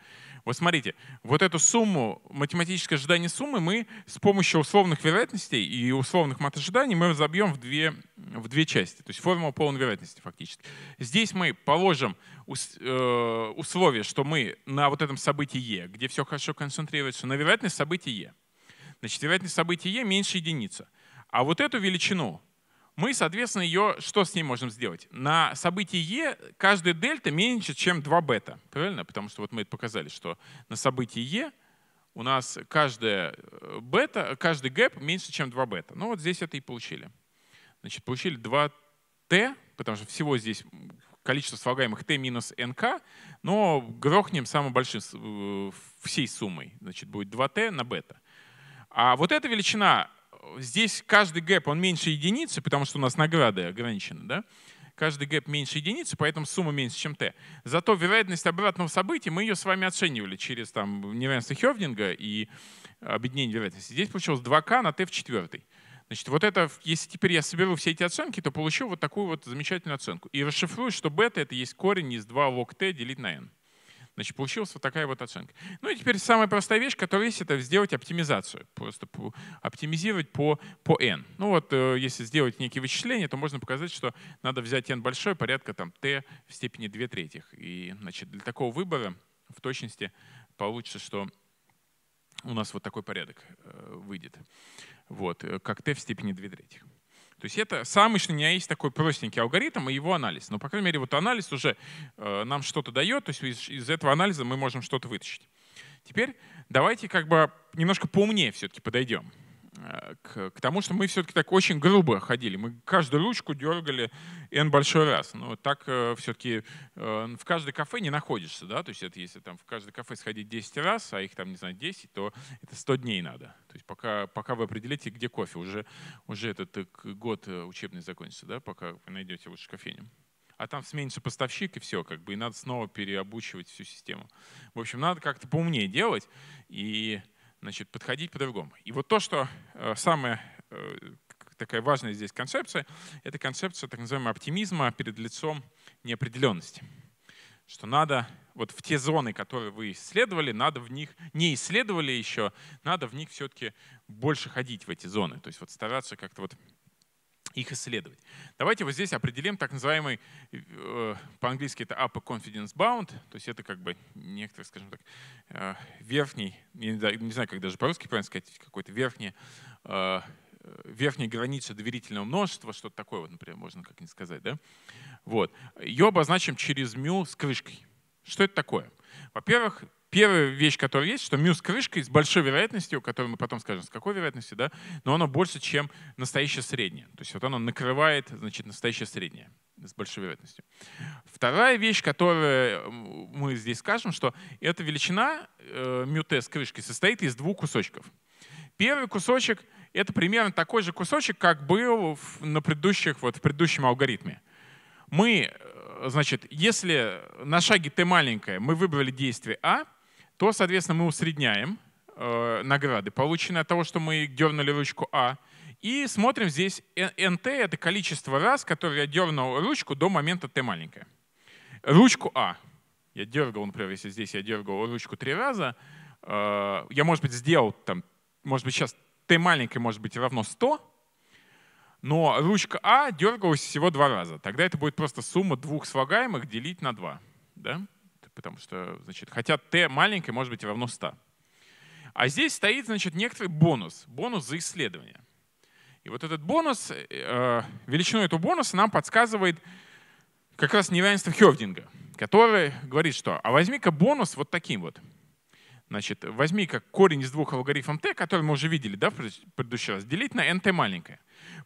Вот смотрите, вот эту сумму, математическое ожидание суммы мы с помощью условных вероятностей и условных матожиданий мы разобьем в две, в две части, то есть формула полной вероятности фактически. Здесь мы положим э, условие, что мы на вот этом событии Е, где все хорошо концентрируется, на вероятность события Е. Значит, вероятность события Е меньше единицы. А вот эту величину, мы, соответственно, ее, что с ней можем сделать? На событии Е каждая дельта меньше, чем 2 бета, правильно? Потому что вот мы это показали, что на событии Е у нас каждая э, бета, каждый гэп меньше, чем 2 бета. Ну вот здесь это и получили. Значит, получили 2t, потому что всего здесь количество слагаемых t минус nk, но грохнем самым большим э, всей суммой. Значит, будет 2t на бета. А вот эта величина здесь каждый гэп, он меньше единицы, потому что у нас награды ограничены, да? Каждый гэп меньше единицы, поэтому сумма меньше, чем t. Зато вероятность обратного события, мы ее с вами оценивали через там, неравенство Хёвдинга и э, объединение вероятности. Здесь получилось 2k на t в четвертой. Значит, вот это, если теперь я соберу все эти оценки, то получу вот такую вот замечательную оценку. И расшифрую, что бета — это есть корень из 2 лог t делить на n. Значит, получилась вот такая вот оценка. Ну и теперь самая простая вещь, которая есть, это сделать оптимизацию. Просто оптимизировать по, по n. Ну вот э, если сделать некие вычисления, то можно показать, что надо взять n большой, порядка там t в степени 2 третьих. И значит, для такого выбора в точности получится, что у нас вот такой порядок э, выйдет. Вот, э, как t в степени 2 третьих. То есть это самый, что у меня есть такой простенький алгоритм и его анализ. Но, по крайней мере, вот анализ уже э, нам что-то дает, то есть из, из этого анализа мы можем что-то вытащить. Теперь давайте как бы немножко поумнее все-таки подойдем. Э, к, к тому, что мы все-таки так очень грубо ходили. Мы каждую ручку дергали n большой раз. Но так э, все-таки э, в каждой кафе не находишься. Да? То есть это, если там в каждое кафе сходить 10 раз, а их там, не знаю, 10, то это 100 дней надо. То есть пока, пока вы определите, где кофе. Уже, уже этот э, год э, учебный закончится, да? пока вы найдете лучше кофейню а там сменится поставщик и все, как бы, и надо снова переобучивать всю систему. В общем, надо как-то поумнее делать, и значит, подходить по-другому. И вот то, что э, самое э, такая важная здесь концепция, это концепция так называемого оптимизма перед лицом неопределенности. Что надо вот в те зоны, которые вы исследовали, надо в них, не исследовали еще, надо в них все-таки больше ходить в эти зоны. То есть вот стараться как-то вот их исследовать. Давайте вот здесь определим так называемый, э, по-английски это upper confidence bound, то есть это как бы некоторый, скажем так, э, верхний, не знаю, как даже по-русски правильно сказать, какой-то верхний, э, верхняя граница доверительного множества, что-то такое, вот, например, можно как-нибудь сказать, да? Вот. Ее обозначим через мю с крышкой. Что это такое? Во-первых, первая вещь, которая есть, что мир с крышкой с большой вероятностью, которую мы потом скажем, с какой вероятностью, да, но она больше, чем настоящее среднее. То есть вот она накрывает, значит, настоящее среднее с большой вероятностью. Вторая вещь, которую мы здесь скажем, что эта величина э, мю с крышкой состоит из двух кусочков. Первый кусочек — это примерно такой же кусочек, как был в, на предыдущих, вот, в предыдущем алгоритме. Мы, э, значит, если на шаге t маленькое мы выбрали действие А — то, соответственно, мы усредняем э, награды, полученные от того, что мы дернули ручку А, и смотрим здесь nt — это количество раз, которые я дернул ручку до момента t маленькое. Ручку А. Я дергал, например, если здесь я дергал ручку три раза, э, я, может быть, сделал там, может быть, сейчас t маленькое может быть равно 100, но ручка А дергалась всего два раза. Тогда это будет просто сумма двух слагаемых делить на 2. Да? потому что, значит, хотя t маленькое может быть равно 100. А здесь стоит, значит, некоторый бонус, бонус за исследование. И вот этот бонус, э, э, величину этого бонуса нам подсказывает как раз неравенство Хевдинга, который говорит, что а возьми-ка бонус вот таким вот. Значит, возьми как корень из двух алгоритмов t, который мы уже видели да, в предыдущий раз, делить на nt маленькое.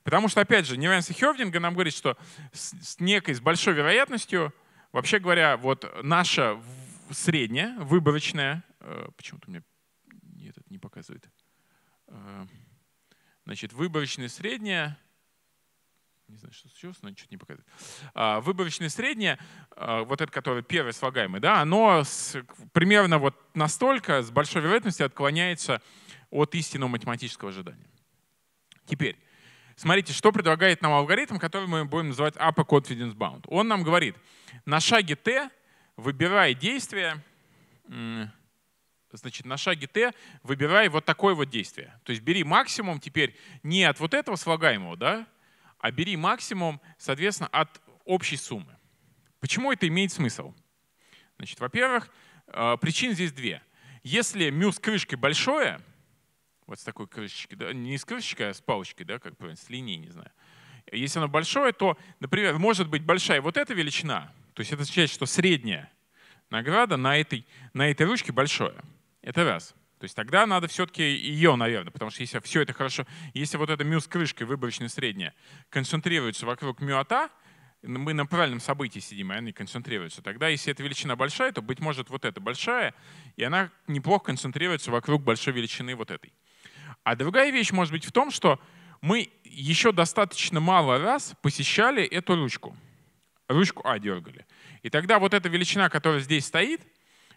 Потому что, опять же, неравенство Хевдинга нам говорит, что с некой, с большой вероятностью Вообще говоря, вот наша средняя, выборочная, э, почему-то у меня этот не показывает, э, значит, выборочная средняя, не знаю, что случилось, но ничего не показывает. А, выборочная средняя, э, вот это, которое первое слагаемое, да, оно с, примерно вот настолько с большой вероятностью отклоняется от истинного математического ожидания. Теперь, Смотрите, что предлагает нам алгоритм, который мы будем называть upper confidence bound. Он нам говорит, на шаге T выбирай действие, значит, на шаге Т выбирай вот такое вот действие. То есть бери максимум теперь не от вот этого слагаемого, да, а бери максимум, соответственно, от общей суммы. Почему это имеет смысл? Значит, во-первых, э, причин здесь две. Если мю с крышкой большое, вот с такой крышечкой, да, не с крышечкой, а с палочкой, да, как правильно, с линией, не знаю. Если оно большое, то, например, может быть большая вот эта величина, то есть это означает, что средняя награда на этой, на этой ручке большое. Это раз. То есть тогда надо все-таки ее, наверное, потому что если все это хорошо, если вот эта мю с крышкой выборочно средняя концентрируется вокруг мюота, а мы на правильном событии сидим, и а они концентрируются. Тогда, если эта величина большая, то, быть может, вот эта большая, и она неплохо концентрируется вокруг большой величины вот этой. А другая вещь может быть в том, что мы еще достаточно мало раз посещали эту ручку. Ручку А дергали. И тогда вот эта величина, которая здесь стоит,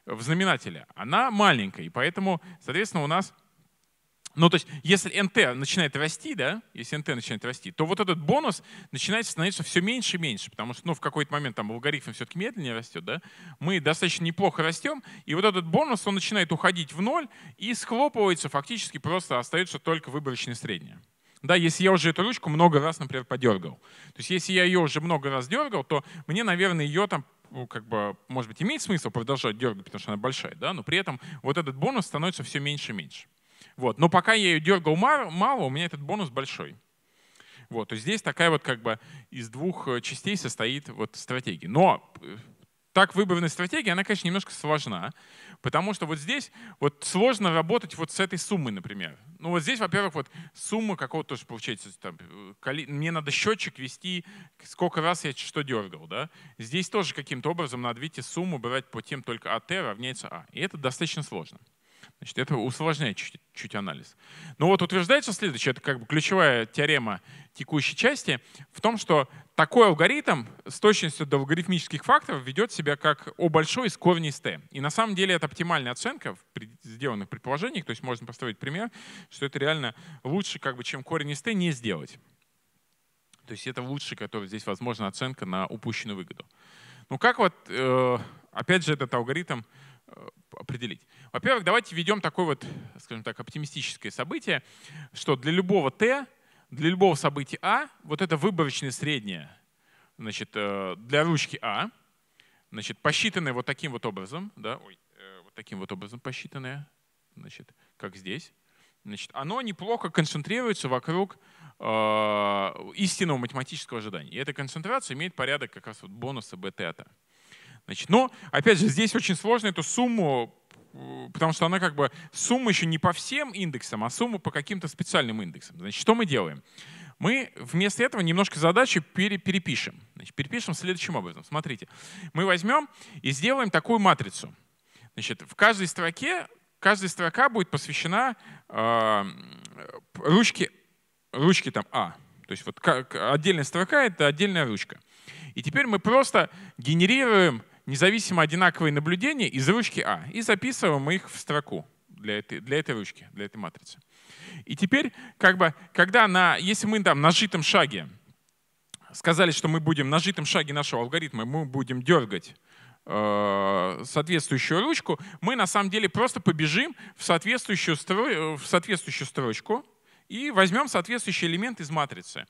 в знаменателе, она маленькая. И поэтому, соответственно, у нас ну, то есть, если НТ начинает расти, да, если НТ начинает расти, то вот этот бонус начинает становиться все меньше и меньше, потому что, ну, в какой-то момент там алгоритм все-таки медленнее растет, да, мы достаточно неплохо растем, и вот этот бонус, он начинает уходить в ноль и схлопывается, фактически просто остается только выборочное среднее. Да, если я уже эту ручку много раз, например, подергал. То есть если я ее уже много раз дергал, то мне, наверное, ее там ну, как бы, может быть, имеет смысл продолжать дергать, потому что она большая, да, но при этом вот этот бонус становится все меньше и меньше. Вот. Но пока я ее дергал мало, у меня этот бонус большой. Вот. То есть здесь такая вот как бы из двух э, частей состоит вот стратегия. Но э, так выбранная стратегия, она, конечно, немножко сложна, потому что вот здесь вот сложно работать вот с этой суммой, например. Ну вот здесь, во-первых, вот сумма какого-то тоже получается, там, э, мне надо счетчик вести, сколько раз я что дергал, да. Здесь тоже каким-то образом надо, видите, сумму брать по тем только АТ равняется А. И это достаточно сложно. Значит, это усложняет чуть, чуть анализ. Но ну вот утверждается следующее, это как бы ключевая теорема текущей части, в том, что такой алгоритм с точностью до логарифмических факторов ведет себя как О большой из корня из t. И на самом деле это оптимальная оценка в сделанных предположениях, то есть можно поставить пример, что это реально лучше, как бы, чем корень из t не сделать. То есть это лучше, который здесь возможна оценка на упущенную выгоду. Ну как вот, э, опять же, этот алгоритм Э, определить. Во-первых, давайте введем такое вот, скажем так, оптимистическое событие, что для любого t, для любого события а, вот это выборочное среднее, значит, э, для ручки а, значит, посчитанное вот таким вот образом, да, ой, э, вот таким вот образом посчитанное, значит, как здесь, значит, оно неплохо концентрируется вокруг э, истинного математического ожидания. И эта концентрация имеет порядок как раз вот бонуса бета. Значит, но, опять же, здесь очень сложно эту сумму потому что она как бы сумма еще не по всем индексам, а сумма по каким-то специальным индексам. Значит, что мы делаем? Мы вместо этого немножко задачи пере перепишем. Значит, перепишем следующим образом. Смотрите, мы возьмем и сделаем такую матрицу. Значит, в каждой строке, каждая строка будет посвящена э, ручке, ручке там А. То есть вот как, отдельная строка — это отдельная ручка. И теперь мы просто генерируем независимо одинаковые наблюдения из ручки А и записываем их в строку для этой, для этой ручки, для этой матрицы. И теперь, как бы, когда на, если мы там на житом шаге сказали, что мы будем на житом шаге нашего алгоритма, мы будем дергать э, соответствующую ручку, мы на самом деле просто побежим в соответствующую, стро... в соответствующую строчку и возьмем соответствующий элемент из матрицы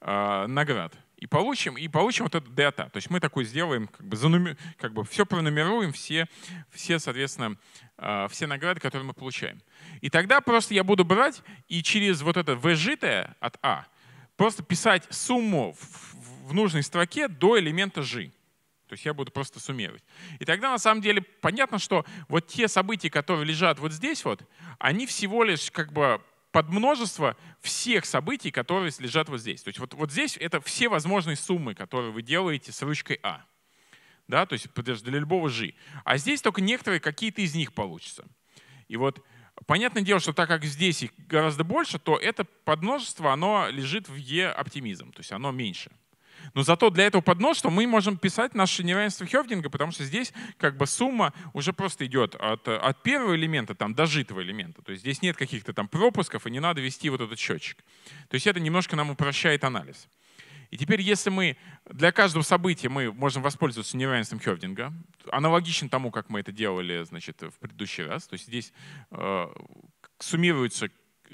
э, наград и получим, и получим вот этот дата. То есть мы такой сделаем, как бы, занумер, как бы все пронумеруем, все, все, соответственно, а, все награды, которые мы получаем. И тогда просто я буду брать и через вот это выжитое от А просто писать сумму в, в нужной строке до элемента G. То есть я буду просто суммировать. И тогда на самом деле понятно, что вот те события, которые лежат вот здесь вот, они всего лишь как бы под множество всех событий, которые лежат вот здесь. То есть вот, вот здесь это все возможные суммы, которые вы делаете с ручкой А. Да, то есть подожди для любого G. А здесь только некоторые какие-то из них получатся. И вот понятное дело, что так как здесь их гораздо больше, то это подмножество, оно лежит в Е e оптимизм, то есть оно меньше. Но зато для этого что мы можем писать наше неравенство Хевдинга, потому что здесь как бы сумма уже просто идет от, от первого элемента там, до житого элемента. То есть здесь нет каких-то там пропусков, и не надо вести вот этот счетчик. То есть это немножко нам упрощает анализ. И теперь, если мы для каждого события мы можем воспользоваться неравенством Хевдинга, аналогично тому, как мы это делали значит, в предыдущий раз, то есть здесь э, суммируется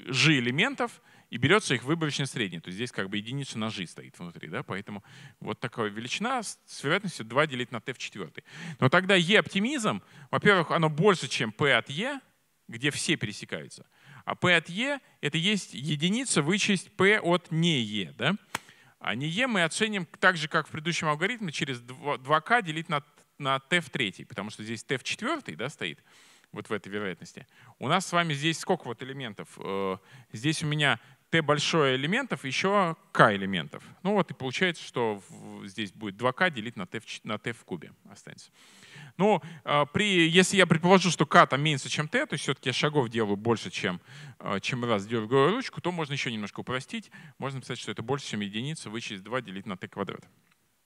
g элементов, и берется их выборочно средний. То есть здесь как бы единица ножи стоит внутри, да, поэтому вот такая величина с вероятностью 2 делить на t в четвертой. Но тогда e оптимизм, во-первых, оно больше, чем p от e, где все пересекаются. А p от e — это есть единица вычесть p от не e, да? А не e мы оценим так же, как в предыдущем алгоритме, через 2k делить на, на t в третьей, потому что здесь t в четвертой, да, стоит вот в этой вероятности. У нас с вами здесь сколько вот элементов? Э, здесь у меня t большое элементов, еще k элементов. Ну вот и получается, что здесь будет 2k делить на t, в, на t в кубе останется. Но ну, а, при, если я предположу, что k там меньше, чем t, то все-таки я шагов делаю больше, чем, а, чем раз дергаю ручку, то можно еще немножко упростить. Можно написать, что это больше, чем единица, вычесть 2 делить на t квадрат.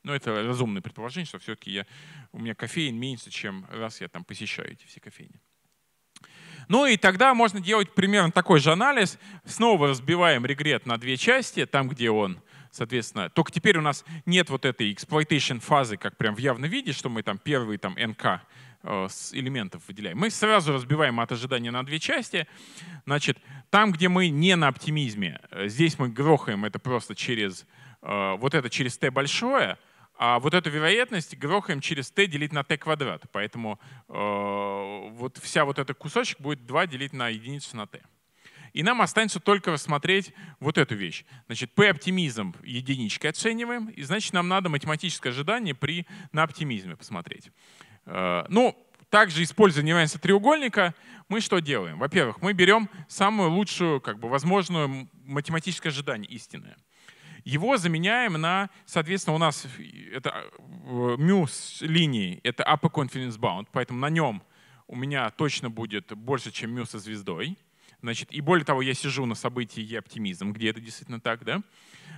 Но ну, это разумное предположение, что все-таки я, у меня кофеин меньше, чем раз я там посещаю эти все кофейни. Ну и тогда можно делать примерно такой же анализ. Снова разбиваем регрет на две части, там, где он, соответственно. Только теперь у нас нет вот этой exploitation фазы, как прям в явном виде, что мы там первые там NK э, с элементов выделяем. Мы сразу разбиваем от ожидания на две части. Значит, там, где мы не на оптимизме, э, здесь мы грохаем это просто через, э, вот это через Т большое, а вот эту вероятность грохаем через t делить на t квадрат. Поэтому э, вот вся вот этот кусочек будет 2 делить на единицу на t. И нам останется только рассмотреть вот эту вещь. Значит, p-оптимизм единичкой оцениваем, и значит, нам надо математическое ожидание при, на оптимизме посмотреть. Э, ну, также, используя неравенство треугольника, мы что делаем? Во-первых, мы берем самую лучшую, как бы, возможную математическое ожидание истинное — его заменяем на, соответственно, у нас это μ э, с линии, это upper confidence bound, поэтому на нем у меня точно будет больше, чем μ со звездой. Значит, и более того, я сижу на событии и оптимизм, где это действительно так, да?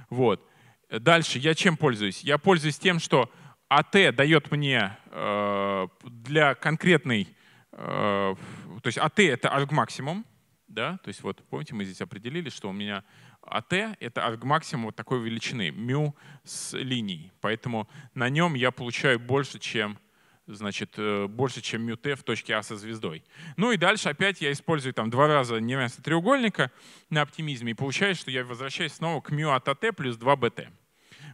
Вот. Дальше я чем пользуюсь? Я пользуюсь тем, что АТ дает мне э, для конкретной, э, то есть АТ это максимум, да, то есть вот помните, мы здесь определили, что у меня АТ — это аргмаксимум вот такой величины, мю с линией. Поэтому на нем я получаю больше, чем значит, э, больше, чем μ в точке А со звездой. Ну и дальше опять я использую там два раза неравенство треугольника на оптимизме, и получается, что я возвращаюсь снова к μ от t плюс 2 БТ.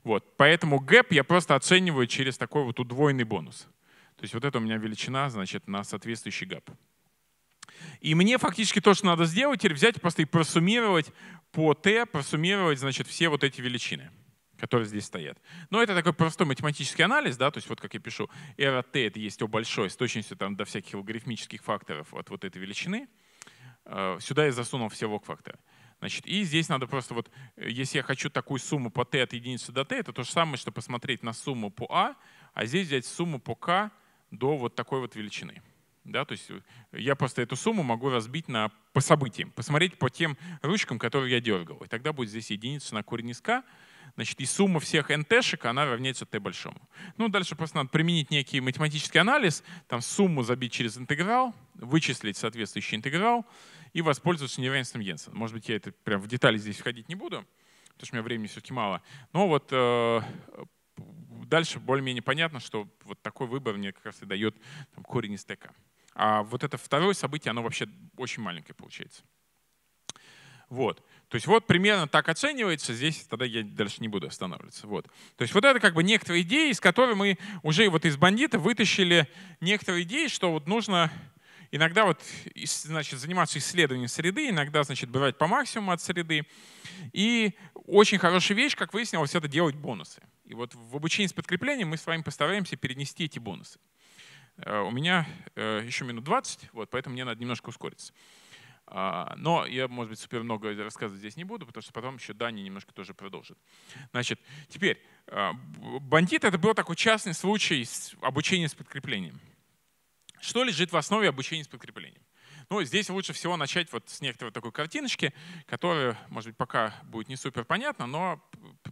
Вот. Поэтому гэп я просто оцениваю через такой вот удвоенный бонус. То есть вот это у меня величина, значит, на соответствующий гэп. И мне фактически то, что надо сделать, теперь взять просто и просуммировать по t, просуммировать, значит, все вот эти величины которые здесь стоят. Но это такой простой математический анализ, да, то есть вот как я пишу, r от t это есть O большой с точностью там до всяких логарифмических факторов от вот этой величины. Э, сюда я засунул все лог-факторы. Значит, и здесь надо просто вот, э, если я хочу такую сумму по t от единицы до t, это то же самое, что посмотреть на сумму по a, а, а здесь взять сумму по k до вот такой вот величины. Да, то есть э, я просто эту сумму могу разбить на, по событиям, посмотреть по тем ручкам, которые я дергал. И тогда будет здесь единица на корень из k. Значит, и сумма всех nt-шек, она равняется t большому. Ну, дальше просто надо применить некий математический анализ, там сумму забить через интеграл, вычислить соответствующий интеграл и воспользоваться неравенством Йенсена. Может быть, я это прям в детали здесь входить не буду, потому что у меня времени все-таки мало. Но вот э, дальше более-менее понятно, что вот такой выбор мне как раз и дает там, корень из ТК. А вот это второе событие, оно вообще очень маленькое получается. Вот. То есть вот примерно так оценивается, здесь тогда я дальше не буду останавливаться. Вот. То есть вот это как бы некоторые идеи, из которой мы уже вот из бандита вытащили некоторые идеи, что вот нужно иногда вот, значит, заниматься исследованием среды, иногда, значит, брать по максимуму от среды. И очень хорошая вещь, как выяснилось, это делать бонусы. И вот в обучении с подкреплением мы с вами постараемся перенести эти бонусы. Э, у меня э, еще минут 20, вот, поэтому мне надо немножко ускориться. А, но я, может быть, супер много рассказывать здесь не буду, потому что потом еще Дани немножко тоже продолжит. Значит, теперь, э, бандит — это был такой частный случай обучения с подкреплением. Что лежит в основе обучения с подкреплением? Ну, здесь лучше всего начать вот с некоторой такой картиночки, которая, может быть, пока будет не супер понятна, но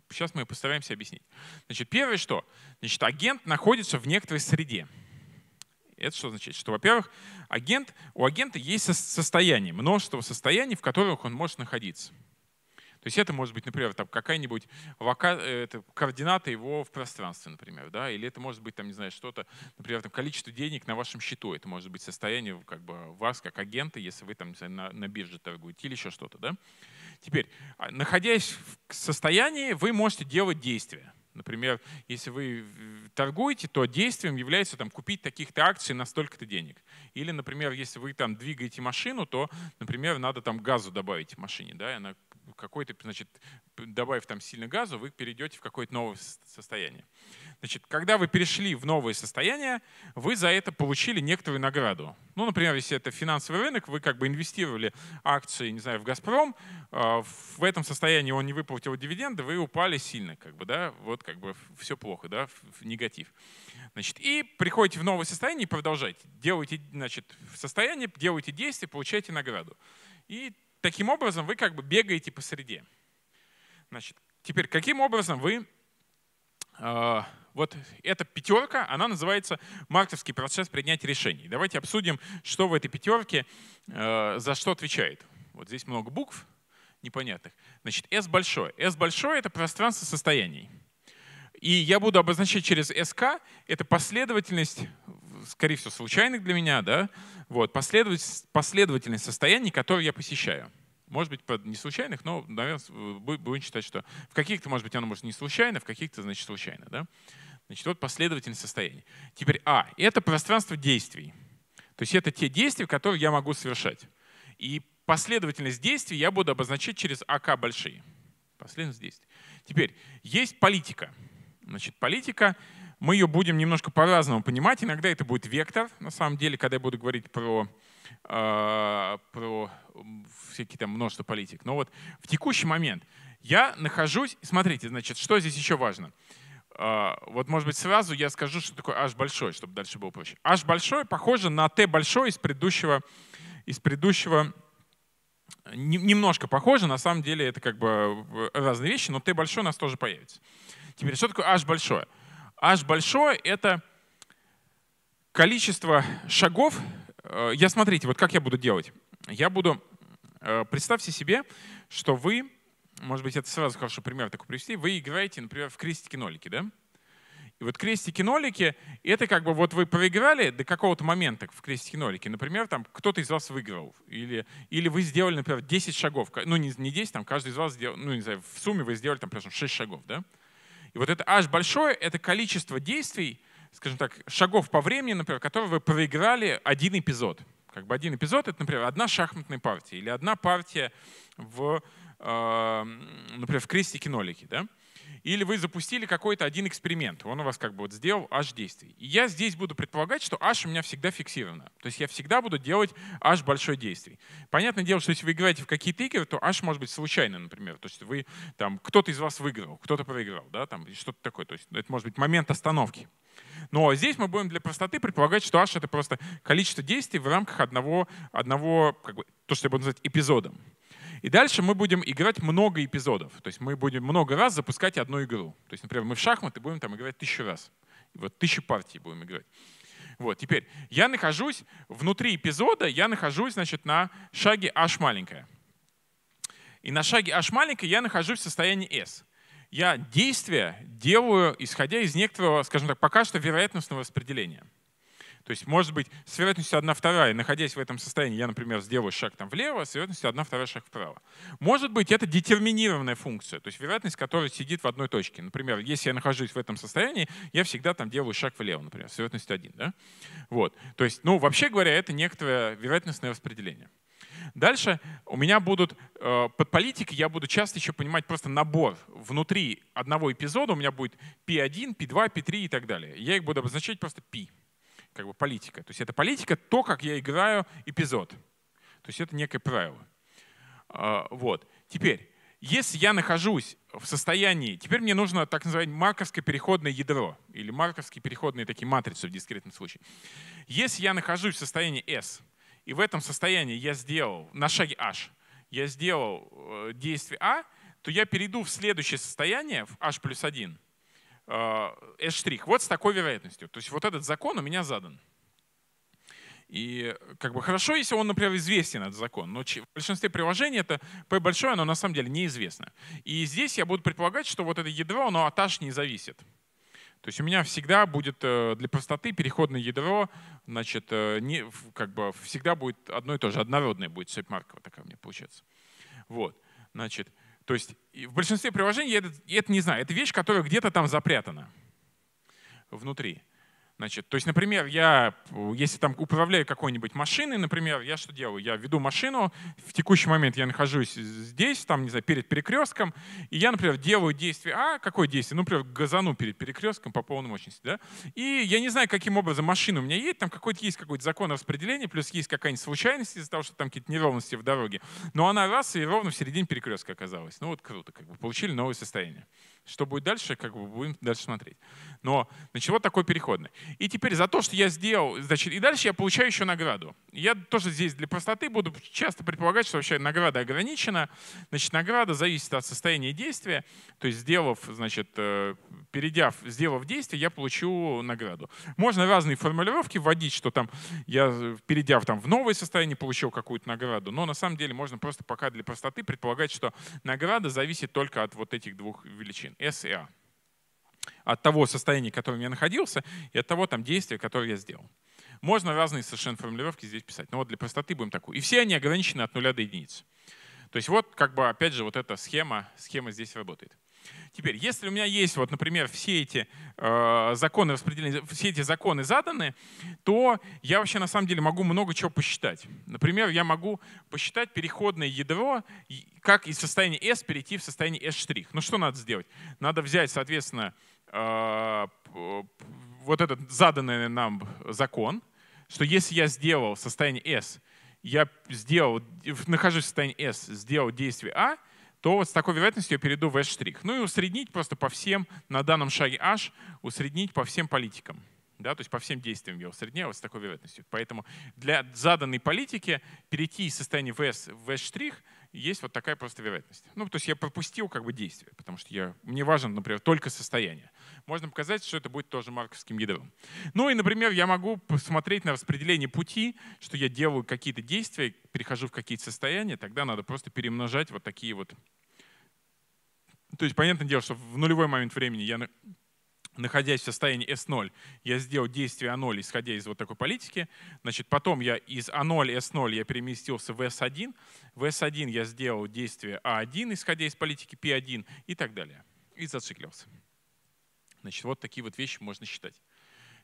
сейчас мы постараемся объяснить. Значит, первое что? Значит, агент находится в некоторой среде. Это что означает? Что, во-первых, агент, у агента есть состояние, множество состояний, в которых он может находиться. То есть это может быть, например, там какая-нибудь лока... Э, это координата его в пространстве, например, да, или это может быть, там, не знаю, что-то, например, там, количество денег на вашем счету, это может быть состояние как бы, вас как агента, если вы там знаю, на, на бирже торгуете или еще что-то, да. Теперь, а, находясь в состоянии, вы можете делать действия. Например, если вы торгуете, то действием является там, купить таких-то акций на столько-то денег. Или, например, если вы там двигаете машину, то, например, надо там газу добавить в машине, да, и она какой-то, значит, добавив там сильно газу, вы перейдете в какое-то новое состояние. Значит, когда вы перешли в новое состояние, вы за это получили некоторую награду. Ну, например, если это финансовый рынок, вы как бы инвестировали акции, не знаю, в «Газпром», а, в этом состоянии он не выплатил дивиденды, вы упали сильно, как бы, да, вот как бы все плохо, да, в негатив. Значит, и приходите в новое состояние и продолжайте. Делайте, значит, в состояние, делайте действия, получайте награду. И таким образом вы как бы бегаете по среде. Значит, теперь, каким образом вы... Э, вот эта пятерка, она называется марксовский процесс принятия решений. Давайте обсудим, что в этой пятерке э, за что отвечает. Вот здесь много букв непонятных. Значит, S большое. S большое — это пространство состояний. И я буду обозначать через СК, это последовательность скорее всего, случайных для меня, да, вот, последовательность, последовательность состояний, которые я посещаю. Может быть, не случайных, но, наверное, э, будем считать, что в каких-то, может быть, оно может не случайно, в каких-то, значит, случайно, да. Значит, вот последовательность состояний. Теперь А. Это пространство действий. То есть это те действия, которые я могу совершать. И последовательность действий я буду обозначать через АК большие. Последовательность действий. Теперь есть политика. Значит, политика мы ее будем немножко по-разному понимать. Иногда это будет вектор, на самом деле, когда я буду говорить про, э, про всякие там множество политик. Но вот в текущий момент я нахожусь, смотрите, значит, что здесь еще важно. Э, вот, может быть, сразу я скажу, что такое H большой, чтобы дальше было проще. H большой похоже на T большой из предыдущего, из предыдущего немножко похоже, на самом деле это как бы э, разные вещи, но T большой у нас тоже появится. Теперь, что такое H большое? H большое — это количество шагов. Э, я, смотрите, вот как я буду делать. Я буду, э, представьте себе, что вы, может быть, это сразу хороший пример такой привести, вы играете, например, в крестики-нолики, да? И вот крестики-нолики, это как бы вот вы проиграли до какого-то момента в крестики-нолики. Например, там кто-то из вас выиграл. Или, или вы сделали, например, 10 шагов. Ну, не, не 10, там каждый из вас сделал, ну, не знаю, в сумме вы сделали, там, например, 6 шагов, да? И вот это H большое — это количество действий, скажем так, шагов по времени, например, которые вы проиграли один эпизод. Как бы один эпизод — это, например, одна шахматная партия или одна партия в, э, например, в крестике-нолике. Да? или вы запустили какой-то один эксперимент, он у вас как бы вот сделал h действий. И я здесь буду предполагать, что h у меня всегда фиксировано. То есть я всегда буду делать h большое действий. Понятное дело, что если вы играете в какие-то игры, то h может быть случайно, например. То есть вы там, кто-то из вас выиграл, кто-то проиграл, да, там что-то такое. То есть это может быть момент остановки. Но здесь мы будем для простоты предполагать, что h это просто количество действий в рамках одного, одного как бы, то, что я буду называть эпизодом. И дальше мы будем играть много эпизодов. То есть мы будем много раз запускать одну игру. То есть, например, мы в шахматы будем там играть тысячу раз. И вот тысячу партий будем играть. Вот, теперь я нахожусь внутри эпизода, я нахожусь, значит, на шаге H маленькая. И на шаге H маленькая я нахожусь в состоянии S. Я действия делаю, исходя из некоторого, скажем так, пока что вероятностного распределения. То есть, может быть, с вероятностью 1 вторая, находясь в этом состоянии, я, например, сделаю шаг там влево, с вероятностью 1 вторая шаг вправо. Может быть, это детерминированная функция, то есть вероятность, которая сидит в одной точке. Например, если я нахожусь в этом состоянии, я всегда там делаю шаг влево, например, с вероятностью 1. Да? Вот. То есть, ну, вообще говоря, это некоторое вероятностное распределение. Дальше у меня будут, э, под политикой я буду часто еще понимать просто набор внутри одного эпизода. У меня будет P1, P2, P3 и так далее. Я их буду обозначать просто P как бы политика. То есть это политика, то, как я играю эпизод. То есть это некое правило. А, вот. Теперь, если я нахожусь в состоянии, теперь мне нужно так называемое марковское переходное ядро или марковские переходные такие матрицы в дискретном случае. Если я нахожусь в состоянии S, и в этом состоянии я сделал на шаге H, я сделал э, действие А, то я перейду в следующее состояние, в H плюс 1, S' э, э, вот с такой вероятностью. То есть вот этот закон у меня задан. И как бы хорошо, если он, например, известен, этот закон, но в большинстве приложений это P большое, оно на самом деле неизвестно. И здесь я буду предполагать, что вот это ядро, оно от H не зависит. То есть у меня всегда будет э, для простоты переходное ядро, значит, не, как бы всегда будет одно и то же, однородное будет цепь Маркова такая у меня получается. Вот, значит, то есть в большинстве приложений я это, я это не знаю. Это вещь, которая где-то там запрятана внутри. Значит, то есть, например, я, если там управляю какой-нибудь машиной, например, я что делаю? Я веду машину, в текущий момент я нахожусь здесь, там, не знаю, перед перекрестком, и я, например, делаю действие А, какое действие? Ну, например, газану перед перекрестком по полной мощности, да? И я не знаю, каким образом машина у меня едет, там какой-то есть какой-то закон распределения, плюс есть какая-нибудь случайность из-за того, что там какие-то неровности в дороге, но она раз и ровно в середине перекрестка оказалась. Ну вот круто, как бы получили новое состояние. Что будет дальше, как бы будем дальше смотреть. Но на чего такое переходное. И теперь за то, что я сделал, значит, и дальше я получаю еще награду. Я тоже здесь для простоты буду часто предполагать, что вообще награда ограничена. Значит, награда зависит от состояния действия. То есть, сделав, значит, э, перейдя, сделав действие, я получу награду. Можно разные формулировки вводить, что там я, э, перейдя в, там, в новое состояние, получил какую-то награду. Но на самом деле можно просто пока для простоты предполагать, что награда зависит только от вот этих двух величин причин, СЭА. От того состояния, в котором я находился, и от того там действия, которое я сделал. Можно разные совершенно формулировки здесь писать, но вот для простоты будем такую. И все они ограничены от нуля до единицы. То есть вот как бы опять же вот эта схема, схема здесь работает. Теперь, если у меня есть, вот, например, все эти э, законы распределения, все эти законы заданы, то я вообще на самом деле могу много чего посчитать. Например, я могу посчитать переходное ядро, как из состояния S перейти в состояние S'. Ну что надо сделать? Надо взять, соответственно, э, вот этот заданный нам закон, что если я сделал состояние S, я сделал, нахожусь в состоянии S, сделал действие А — то вот с такой вероятностью я перейду в h S'. Ну и усреднить просто по всем, на данном шаге H, усреднить по всем политикам. Да, то есть по всем действиям я усредняю вот с такой вероятностью. Поэтому для заданной политики перейти из состояния VS в S' есть вот такая просто вероятность. Ну, то есть я пропустил как бы действие, потому что я, мне важно, например, только состояние. Можно показать, что это будет тоже марковским ядром. Ну и, например, я могу посмотреть на распределение пути, что я делаю какие-то действия, перехожу в какие-то состояния, тогда надо просто перемножать вот такие вот... То есть, понятное дело, что в нулевой момент времени я находясь в состоянии S0, я сделал действие А0, исходя из вот такой политики. Значит, потом я из А0, S0 я переместился в S1. В S1 я сделал действие А1, исходя из политики P1 и так далее. И зациклился. Значит, вот такие вот вещи можно считать.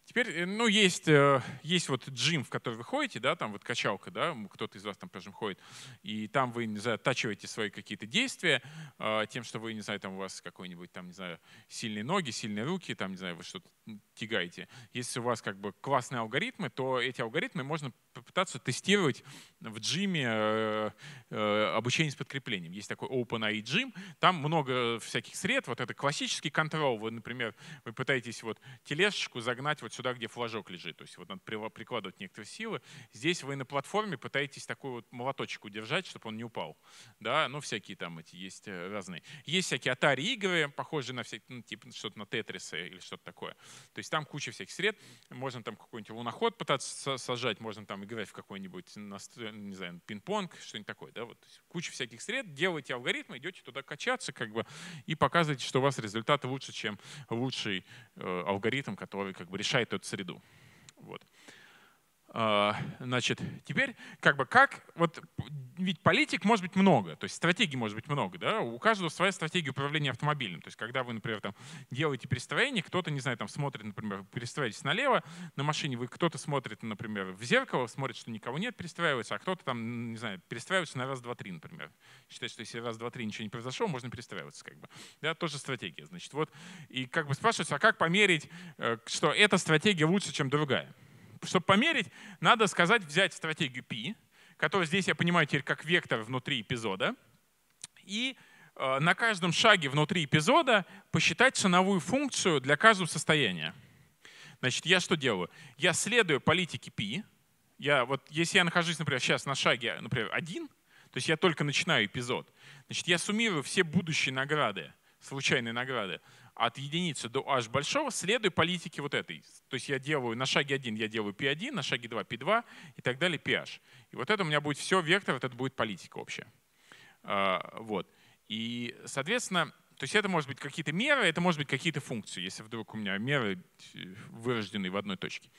Теперь, э, ну, есть, э, есть вот джим, в который вы ходите, да, там вот качалка, да, кто-то из вас там, скажем, ходит, и там вы, не знаю, оттачиваете свои какие-то действия а, тем, что вы, не знаю, там у вас какой-нибудь, там, не знаю, сильные ноги, сильные руки, там, не знаю, вы что-то тягаете. Если у вас как бы классные алгоритмы, то эти алгоритмы можно попытаться тестировать в джиме э, обучение с подкреплением. Есть такой OpenAI Джим, там много всяких средств, вот это классический контрол, вы, например, вы пытаетесь вот тележечку загнать вот сюда, где флажок лежит. То есть вот надо прикладывать некоторые силы. Здесь вы на платформе пытаетесь такой вот молоточек удержать, чтобы он не упал. Да, ну всякие там эти есть э, разные. Есть всякие Atari игры, похожие на всякие, ну, типа что-то на Тетрисы или что-то такое. То есть там куча всяких средств. Можно там какой-нибудь луноход пытаться сажать, можно там играть в какой-нибудь, не знаю, пинг-понг, что-нибудь такое. Да? Вот, куча всяких средств, делайте алгоритмы, идете туда качаться как бы и показываете, что у вас результат лучше, чем лучший э, алгоритм, который как бы решает эту среду. Вот. А, значит, теперь как бы как, вот ведь политик может быть много, то есть стратегий может быть много, да, у каждого своя стратегия управления автомобилем, то есть когда вы, например, там делаете перестроение, кто-то, не знаю, там смотрит, например, перестраиваетесь налево на машине, вы кто-то смотрит, например, в зеркало, смотрит, что никого нет, перестраивается, а кто-то там, не знаю, перестраивается на раз, два, три, например. Считает, что если раз, два, три ничего не произошло, можно перестраиваться как бы. Да, тоже стратегия, значит, вот. И как бы спрашивается, а как померить, э, что эта стратегия лучше, чем другая? чтобы померить, надо сказать, взять стратегию P, которую здесь я понимаю теперь как вектор внутри эпизода, и э, на каждом шаге внутри эпизода посчитать ценовую функцию для каждого состояния. Значит, я что делаю? Я следую политике P. Я, вот, если я нахожусь, например, сейчас на шаге, например, один, то есть я только начинаю эпизод, значит, я суммирую все будущие награды, случайные награды, от единицы до h большого, следуй политике вот этой. То есть я делаю на шаге 1 я делаю p1, на шаге 2 p2 и так далее ph. И вот это у меня будет все вектор, вот это будет политика общая. А, вот. И, соответственно, то есть это может быть какие-то меры, это может быть какие-то функции, если вдруг у меня меры э, вырождены в одной точке.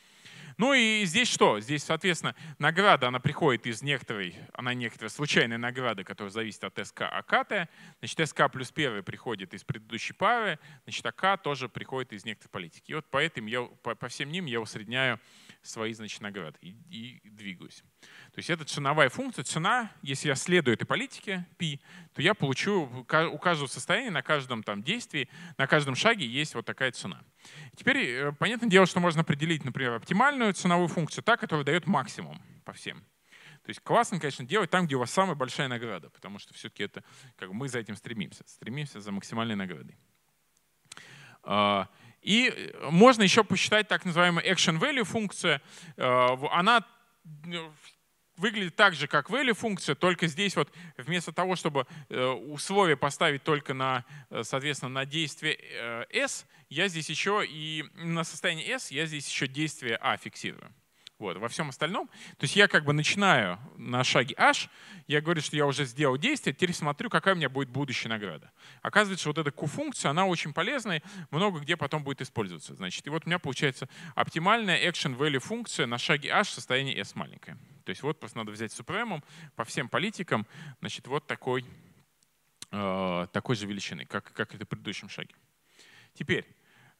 Ну и здесь что? Здесь, соответственно, награда, она приходит из некоторой, она некоторой случайной награды, которая зависит от СК АКТ. Значит, СК плюс первый приходит из предыдущей пары, значит, АК тоже приходит из некоторой политики. И вот по, этим я, по, по всем ним я усредняю свои, значит, награды и, и двигаюсь. То есть это ценовая функция. Цена, если я следую этой политике, p, то я получу у каждого состояния, на каждом там действии, на каждом шаге есть вот такая цена. Теперь, э, понятное дело, что можно определить, например, оптимальную ценовую функцию, та, которая дает максимум по всем. То есть классно, конечно, делать там, где у вас самая большая награда, потому что все-таки это, как мы за этим стремимся, стремимся за максимальной наградой. А, и э, можно еще посчитать так называемую action value функцию. Э, она э, выглядит так же, как value функция, только здесь вот вместо того, чтобы условие поставить только на, соответственно, на действие s, я здесь еще и на состояние s я здесь еще действие a фиксирую. Вот, во всем остальном. То есть я как бы начинаю на шаге H, я говорю, что я уже сделал действие, теперь смотрю, какая у меня будет будущая награда. Оказывается, вот эта Q-функция, она очень полезная, много где потом будет использоваться. Значит, и вот у меня получается оптимальная action value функция на шаге H в S маленькое. То есть вот просто надо взять супремом по всем политикам, значит, вот такой, э, такой же величины, как, как это в предыдущем шаге. Теперь,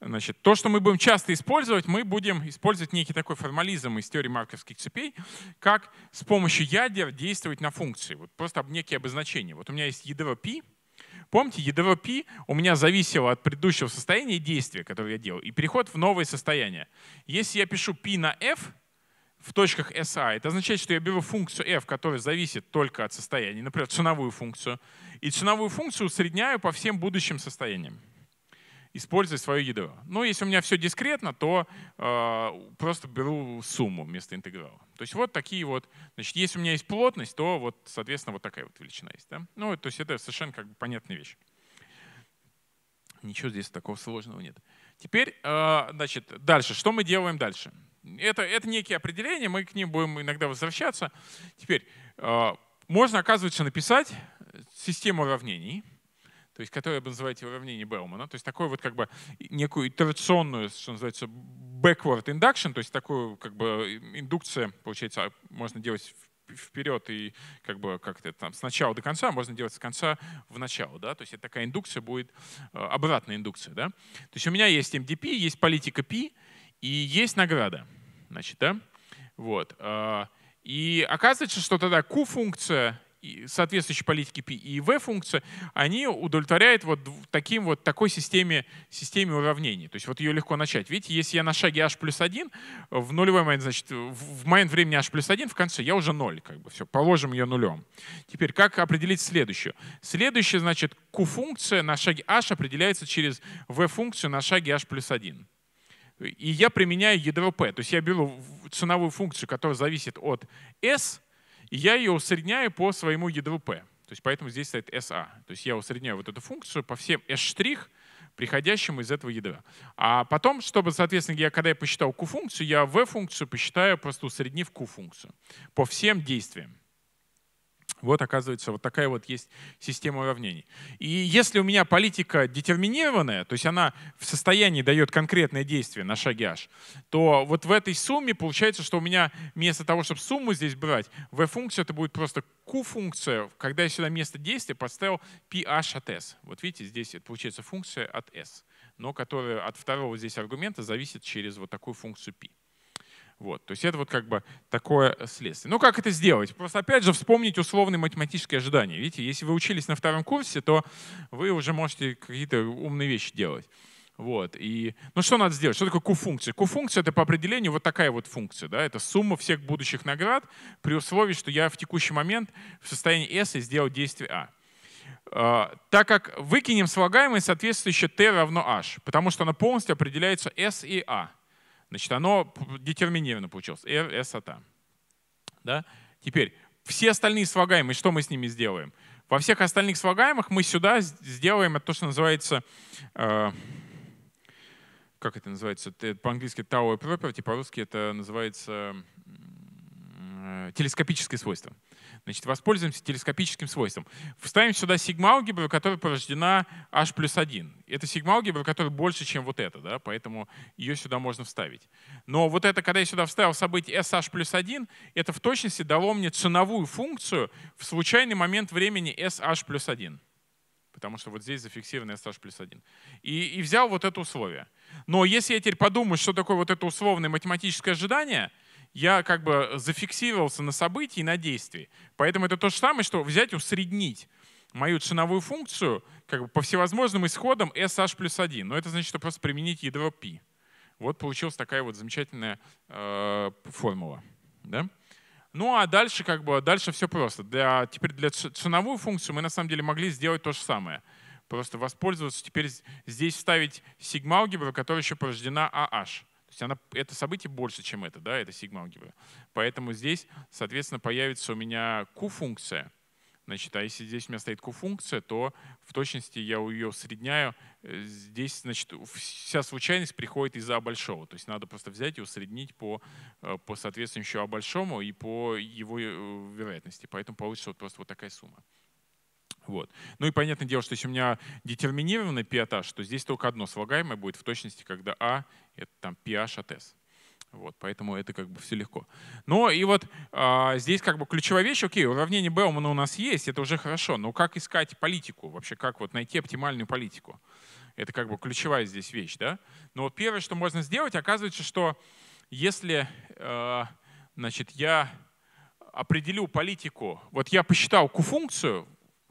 Значит, то, что мы будем часто использовать, мы будем использовать некий такой формализм из теории марковских цепей, как с помощью ядер действовать на функции. Вот просто некие обозначения. Вот у меня есть ядро π, Помните, ядро π у меня зависело от предыдущего состояния действия, которое я делал, и переход в новое состояние. Если я пишу π на f в точках SI, это означает, что я беру функцию f, которая зависит только от состояния, например, ценовую функцию, и ценовую функцию усредняю по всем будущим состояниям использовать свое ядро. Но ну, если у меня все дискретно, то э, просто беру сумму вместо интеграла. То есть вот такие вот, значит, если у меня есть плотность, то вот, соответственно, вот такая вот величина есть. Да? Ну, то есть это совершенно как бы понятная вещь. Ничего здесь такого сложного нет. Теперь, э, значит, дальше. Что мы делаем дальше? Это, это некие определения, мы к ним будем иногда возвращаться. Теперь, э, можно, оказывается, написать систему уравнений — то есть которое бы называете уравнение Белмана, то есть такое вот как бы некую итерационную, что называется, backward induction, то есть такую как бы индукция, получается, можно делать вперед и как бы как-то там сначала до конца, а можно делать с конца в начало, да, то есть это такая индукция будет, э, обратная индукция, да. То есть у меня есть MDP, есть политика P и есть награда, значит, да, вот. Э, и оказывается, что тогда Q-функция соответствующей политики P и V функция они удовлетворяют вот таким вот такой системе, системе уравнений. То есть вот ее легко начать. Видите, если я на шаге h плюс 1, в нулевой момент, значит, в момент времени h плюс 1, в конце я уже 0, как бы все, положим ее нулем. Теперь как определить следующую? Следующая, значит, Q-функция на шаге h определяется через V-функцию на шаге h плюс 1 и я применяю ядро P. То есть я беру ценовую функцию, которая зависит от S, и я ее усредняю по своему ЕДВП. То есть поэтому здесь стоит SA. А. То есть я усредняю вот эту функцию по всем S', приходящим из этого ядра. А потом, чтобы, соответственно, я, когда я посчитал Q-функцию, я V-функцию посчитаю, просто усреднив Q-функцию по всем действиям. Вот, оказывается, вот такая вот есть система уравнений. И если у меня политика детерминированная, то есть она в состоянии дает конкретное действие на шаге h, то вот в этой сумме получается, что у меня вместо того, чтобы сумму здесь брать, v-функция это будет просто q-функция, когда я сюда место действия поставил ph от s. Вот видите, здесь это получается функция от s, но которая от второго здесь аргумента зависит через вот такую функцию p. Вот, то есть это вот как бы такое э, следствие. Ну как это сделать? Просто опять же вспомнить условные математические ожидания. Видите, если вы учились на втором курсе, то вы уже можете какие-то умные вещи делать. Вот. И, ну что надо сделать? Что такое Q-функция? Q-функция — это по определению вот такая вот функция. Да? Это сумма всех будущих наград при условии, что я в текущий момент в состоянии S и сделал действие A. А, так как выкинем слагаемое соответствующее t равно h, потому что оно полностью определяется s и a. Значит, оно детерминированно получилось. R, S, A, T. Да? Теперь, все остальные слагаемые, что мы с ними сделаем? Во всех остальных слагаемых мы сюда сделаем то, что называется, э, как это называется, по-английски tower property, по-русски это называется э, телескопическое свойство. Значит, воспользуемся телескопическим свойством. Вставим сюда сигма-алгебру, которая порождена h плюс 1. Это сигма-алгебра, которая больше, чем вот это да? поэтому ее сюда можно вставить. Но вот это, когда я сюда вставил событие sh плюс 1, это в точности дало мне ценовую функцию в случайный момент времени sh плюс 1 потому что вот здесь зафиксировано sh плюс 1. И, и взял вот это условие. Но если я теперь подумаю, что такое вот это условное математическое ожидание — я как бы зафиксировался на событии и на действии. Поэтому это то же самое, что взять, усреднить мою ценовую функцию как бы по всевозможным исходам SH плюс 1. Но это значит, что просто применить ядро π. Вот получилась такая вот замечательная э, формула. Да? Ну а дальше как бы дальше все просто. Для, теперь для ценовую функцию мы на самом деле могли сделать то же самое. Просто воспользоваться, теперь здесь вставить сигма алгебру, которая еще порождена AH есть она, это событие больше, чем это, да, это сигма-алгебра. Поэтому здесь, соответственно, появится у меня Q-функция. Значит, а если здесь у меня стоит Q-функция, то в точности я ее усредняю. Э, здесь, значит, вся случайность приходит из А большого. То есть надо просто взять и усреднить по, э, по соответствующему А большому и по его э, вероятности. Поэтому получится вот просто вот такая сумма. Вот. Ну и понятное дело, что если у меня детерминированный пиотаж, то здесь только одно слагаемое будет в точности, когда А — это там pH от S. Вот, поэтому это как бы все легко. Но и вот а, здесь как бы ключевая вещь, окей, уравнение Белмана у нас есть, это уже хорошо, но как искать политику вообще, как вот найти оптимальную политику? Это как бы ключевая здесь вещь, да? Но первое, что можно сделать, оказывается, что если, э, значит, я определю политику, вот я посчитал Q-функцию,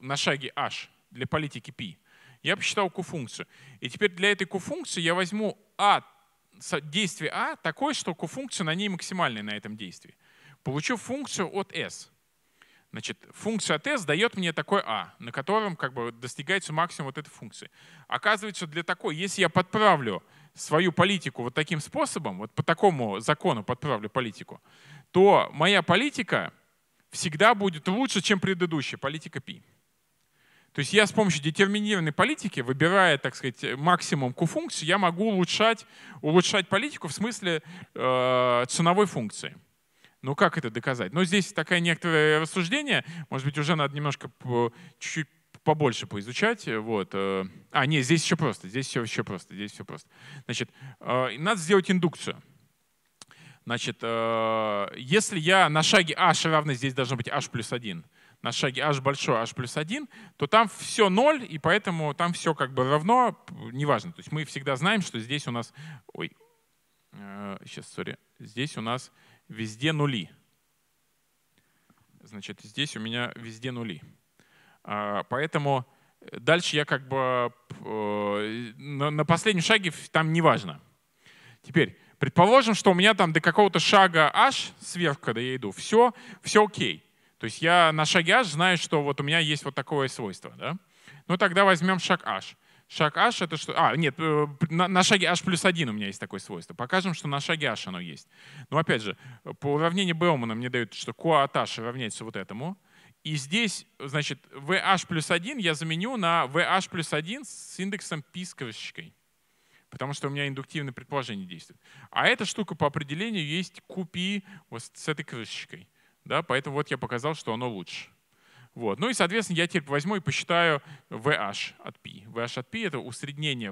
на шаге h для политики π, я посчитал Q-функцию. И теперь для этой Q-функции я возьму а, действие а такое, что Q-функция на ней максимальная на этом действии. Получу функцию от s. Значит, функция от s дает мне такой а, на котором как бы достигается максимум вот этой функции. Оказывается, для такой, если я подправлю свою политику вот таким способом, вот по такому закону подправлю политику, то моя политика всегда будет лучше, чем предыдущая, политика π. То есть я с помощью детерминированной политики, выбирая, так сказать, максимум Q-функцию, я могу улучшать, улучшать политику в смысле э, ценовой функции. Ну как это доказать? Но ну, здесь такое некоторое рассуждение, может быть, уже надо немножко чуть-чуть побольше поизучать. Вот. Э. А, нет, здесь еще просто, здесь все еще просто, здесь все просто. Значит, э, надо сделать индукцию. Значит, э, если я на шаге h а, равно, здесь должно быть h плюс 1, на шаге h большое, h плюс 1, то там все 0, и поэтому там все как бы равно, неважно. То есть мы всегда знаем, что здесь у нас... Ой, э, сейчас, сори. Здесь у нас везде нули. Значит, здесь у меня везде нули. А, поэтому дальше я как бы э, на последнем шаге там неважно. Теперь Предположим, что у меня там до какого-то шага H, сверх, когда я иду, все, все окей. То есть я на шаге H знаю, что вот у меня есть вот такое свойство. Да? Ну тогда возьмем шаг H. Шаг H это что? А, нет, э, на, на шаге H плюс 1 у меня есть такое свойство. Покажем, что на шаге H оно есть. Но опять же, по уравнению Беумана мне дают, что Q от H равняется вот этому. И здесь, значит, VH плюс 1 я заменю на VH плюс 1 с индексом пи с крышечкой потому что у меня индуктивное предположение действует. А эта штука по определению есть купи вот с этой крышечкой. Да? Поэтому вот я показал, что оно лучше. Вот. Ну и, соответственно, я теперь возьму и посчитаю VH от p, VH от p это усреднение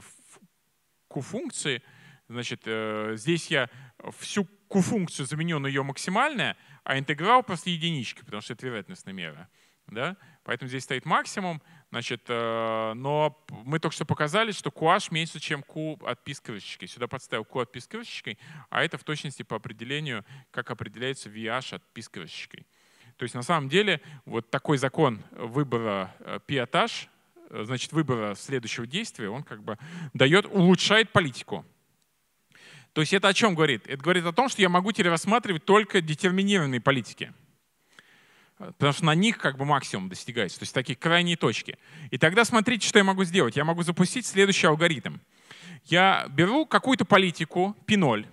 Q-функции. Значит, э, здесь я всю Q-функцию заменю на ее максимальное, а интеграл просто единички, потому что это вероятностная мера. Да? Поэтому здесь стоит максимум. Значит, э, но мы только что показали, что куаш меньше, чем Q отписывающей. Сюда подставил Q отписывающей, а это в точности по определению, как определяется VH отписывающей. То есть на самом деле вот такой закон выбора э, пиотаж, э, значит, выбора следующего действия, он как бы дает, улучшает политику. То есть это о чем говорит? Это говорит о том, что я могу теперь рассматривать только детерминированные политики. Потому что на них как бы максимум достигается, то есть такие крайние точки. И тогда смотрите, что я могу сделать. Я могу запустить следующий алгоритм. Я беру какую-то политику P0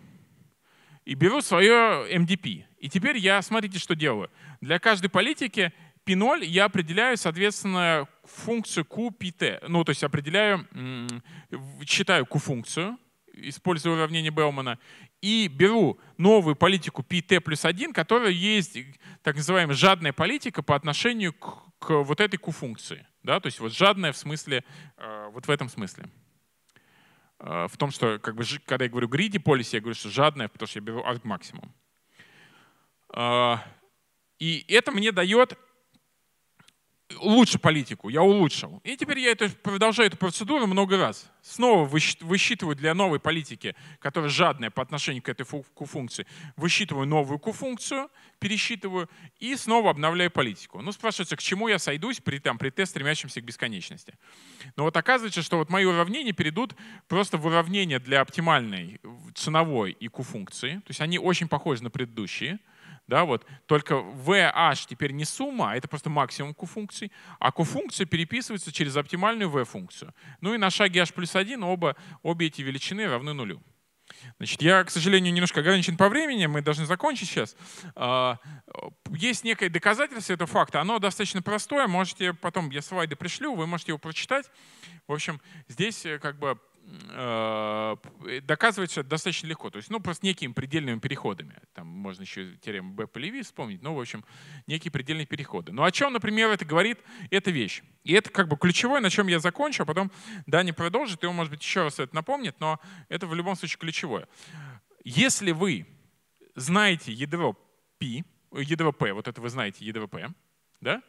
и беру свое MDP. И теперь я, смотрите, что делаю. Для каждой политики P0 я определяю, соответственно, функцию QPT. Ну, то есть определяю, считаю Q-функцию, используя уравнение Белмана, и беру новую политику ПТ плюс 1, которая есть так называемая жадная политика по отношению к, к вот этой Q-функции. Да? То есть вот жадная в смысле, э, вот в этом смысле. Э, в том, что как бы, когда я говорю greedy policy, я говорю, что жадная, потому что я беру арг максимум. Э, и это мне дает лучше политику, я улучшил. И теперь я это продолжаю эту процедуру много раз. Снова высчитываю для новой политики, которая жадная по отношению к этой Q-функции, высчитываю новую Q-функцию, пересчитываю и снова обновляю политику. Ну, спрашивается, к чему я сойдусь при, там, при Т, стремящемся к бесконечности. Но вот оказывается, что вот мои уравнения перейдут просто в уравнения для оптимальной ценовой и Q-функции. То есть они очень похожи на предыдущие. Да, вот. Только VH теперь не сумма, а это просто максимум Q-функций, а Q-функция переписывается через оптимальную V-функцию. Ну и на шаге H плюс 1 оба, обе эти величины равны нулю. Значит, я, к сожалению, немножко ограничен по времени, мы должны закончить сейчас. А, есть некое доказательство этого факта, оно достаточно простое, можете потом, я слайды пришлю, вы можете его прочитать. В общем, здесь э, как бы Э, доказывается достаточно легко. То есть, ну, просто некими предельными переходами. Там можно еще теорему Б Леви вспомнить, но, ну, в общем, некие предельные переходы. Но о чем, например, это говорит эта вещь? И это как бы ключевое, на чем я закончу, а потом Даня продолжит, и он, может быть, еще раз это напомнит, но это в любом случае ключевое. Если вы знаете ядро P, ядро P, вот это вы знаете ядро P, да,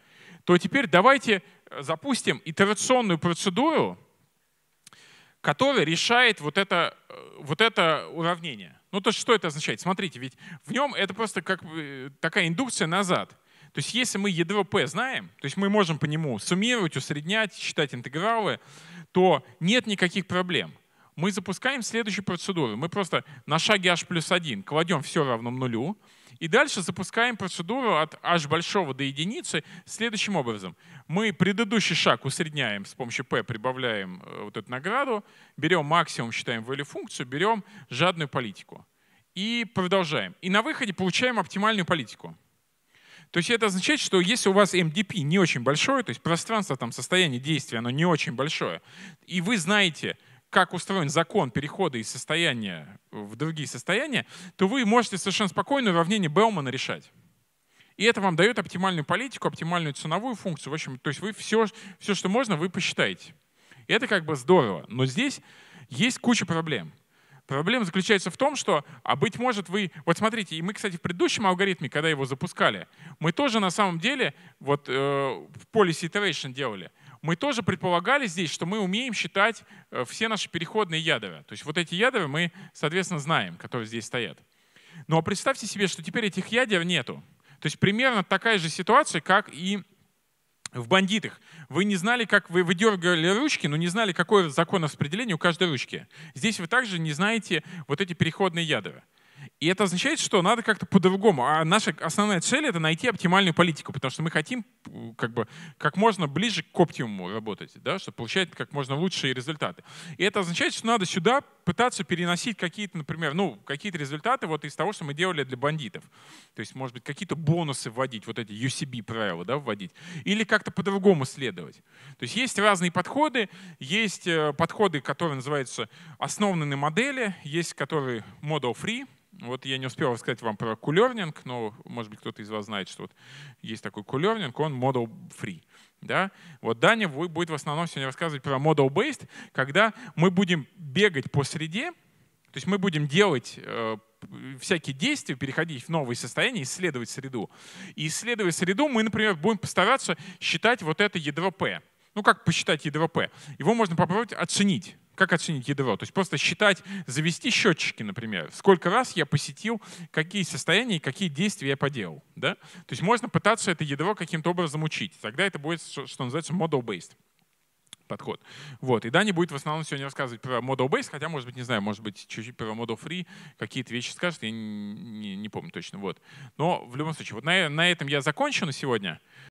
то теперь давайте запустим итерационную процедуру, который решает вот это, э, вот это уравнение. Ну то есть что это означает? Смотрите, ведь в нем это просто как э, такая индукция назад. То есть если мы ядро P знаем, то есть мы можем по нему суммировать, усреднять, считать интегралы, то нет никаких проблем. Мы запускаем следующую процедуру. Мы просто на шаге h плюс 1 кладем все равно нулю, и дальше запускаем процедуру от h большого до единицы следующим образом. Мы предыдущий шаг усредняем с помощью p, прибавляем э, вот эту награду, берем максимум, считаем value функцию, берем жадную политику. И продолжаем. И на выходе получаем оптимальную политику. То есть это означает, что если у вас MDP не очень большое, то есть пространство, там, состояние действия, оно не очень большое, и вы знаете, как устроен закон перехода из состояния в другие состояния, то вы можете совершенно спокойно уравнение Белмана решать. И это вам дает оптимальную политику, оптимальную ценовую функцию. В общем, то есть вы все, все что можно, вы посчитаете. И это как бы здорово. Но здесь есть куча проблем. Проблема заключается в том, что, а быть может, вы... Вот смотрите, и мы, кстати, в предыдущем алгоритме, когда его запускали, мы тоже на самом деле вот э, в поле iteration делали мы тоже предполагали здесь, что мы умеем считать э, все наши переходные ядовы. То есть вот эти ядовы мы, соответственно, знаем, которые здесь стоят. Но ну, а представьте себе, что теперь этих ядер нету. То есть примерно такая же ситуация, как и в бандитах. Вы не знали, как вы выдергивали ручки, но не знали, какой закон распределения у каждой ручки. Здесь вы также не знаете вот эти переходные ядра. И это означает, что надо как-то по-другому. А наша основная цель — это найти оптимальную политику, потому что мы хотим как, бы, как можно ближе к оптимуму работать, да, чтобы получать как можно лучшие результаты. И это означает, что надо сюда пытаться переносить какие-то, например, ну, какие-то результаты вот из того, что мы делали для бандитов. То есть, может быть, какие-то бонусы вводить, вот эти UCB правила да, вводить. Или как-то по-другому следовать. То есть есть разные подходы. Есть э, подходы, которые называются основанные на модели, есть которые model-free, вот я не успел рассказать вам про кулернинг, но, может быть, кто-то из вас знает, что вот есть такой кулернинг, он model free. Да? Вот Даня будет в основном сегодня рассказывать про model-based, когда мы будем бегать по среде, то есть мы будем делать э, всякие действия, переходить в новые состояния, исследовать среду. И исследуя среду, мы, например, будем постараться считать вот это ядро P. Ну, как посчитать ядро P? Его можно попробовать оценить как оценить ядро? То есть просто считать, завести счетчики, например, сколько раз я посетил, какие состояния и какие действия я поделал. Да? То есть можно пытаться это ядро каким-то образом учить. Тогда это будет, что называется, model-based подход. Вот. И Дани будет в основном сегодня рассказывать про Model Base, хотя, может быть, не знаю, может быть, чуть-чуть про Model Free какие-то вещи скажет, я не, не, не помню точно. Вот. Но в любом случае, вот на, на этом я закончу на сегодня.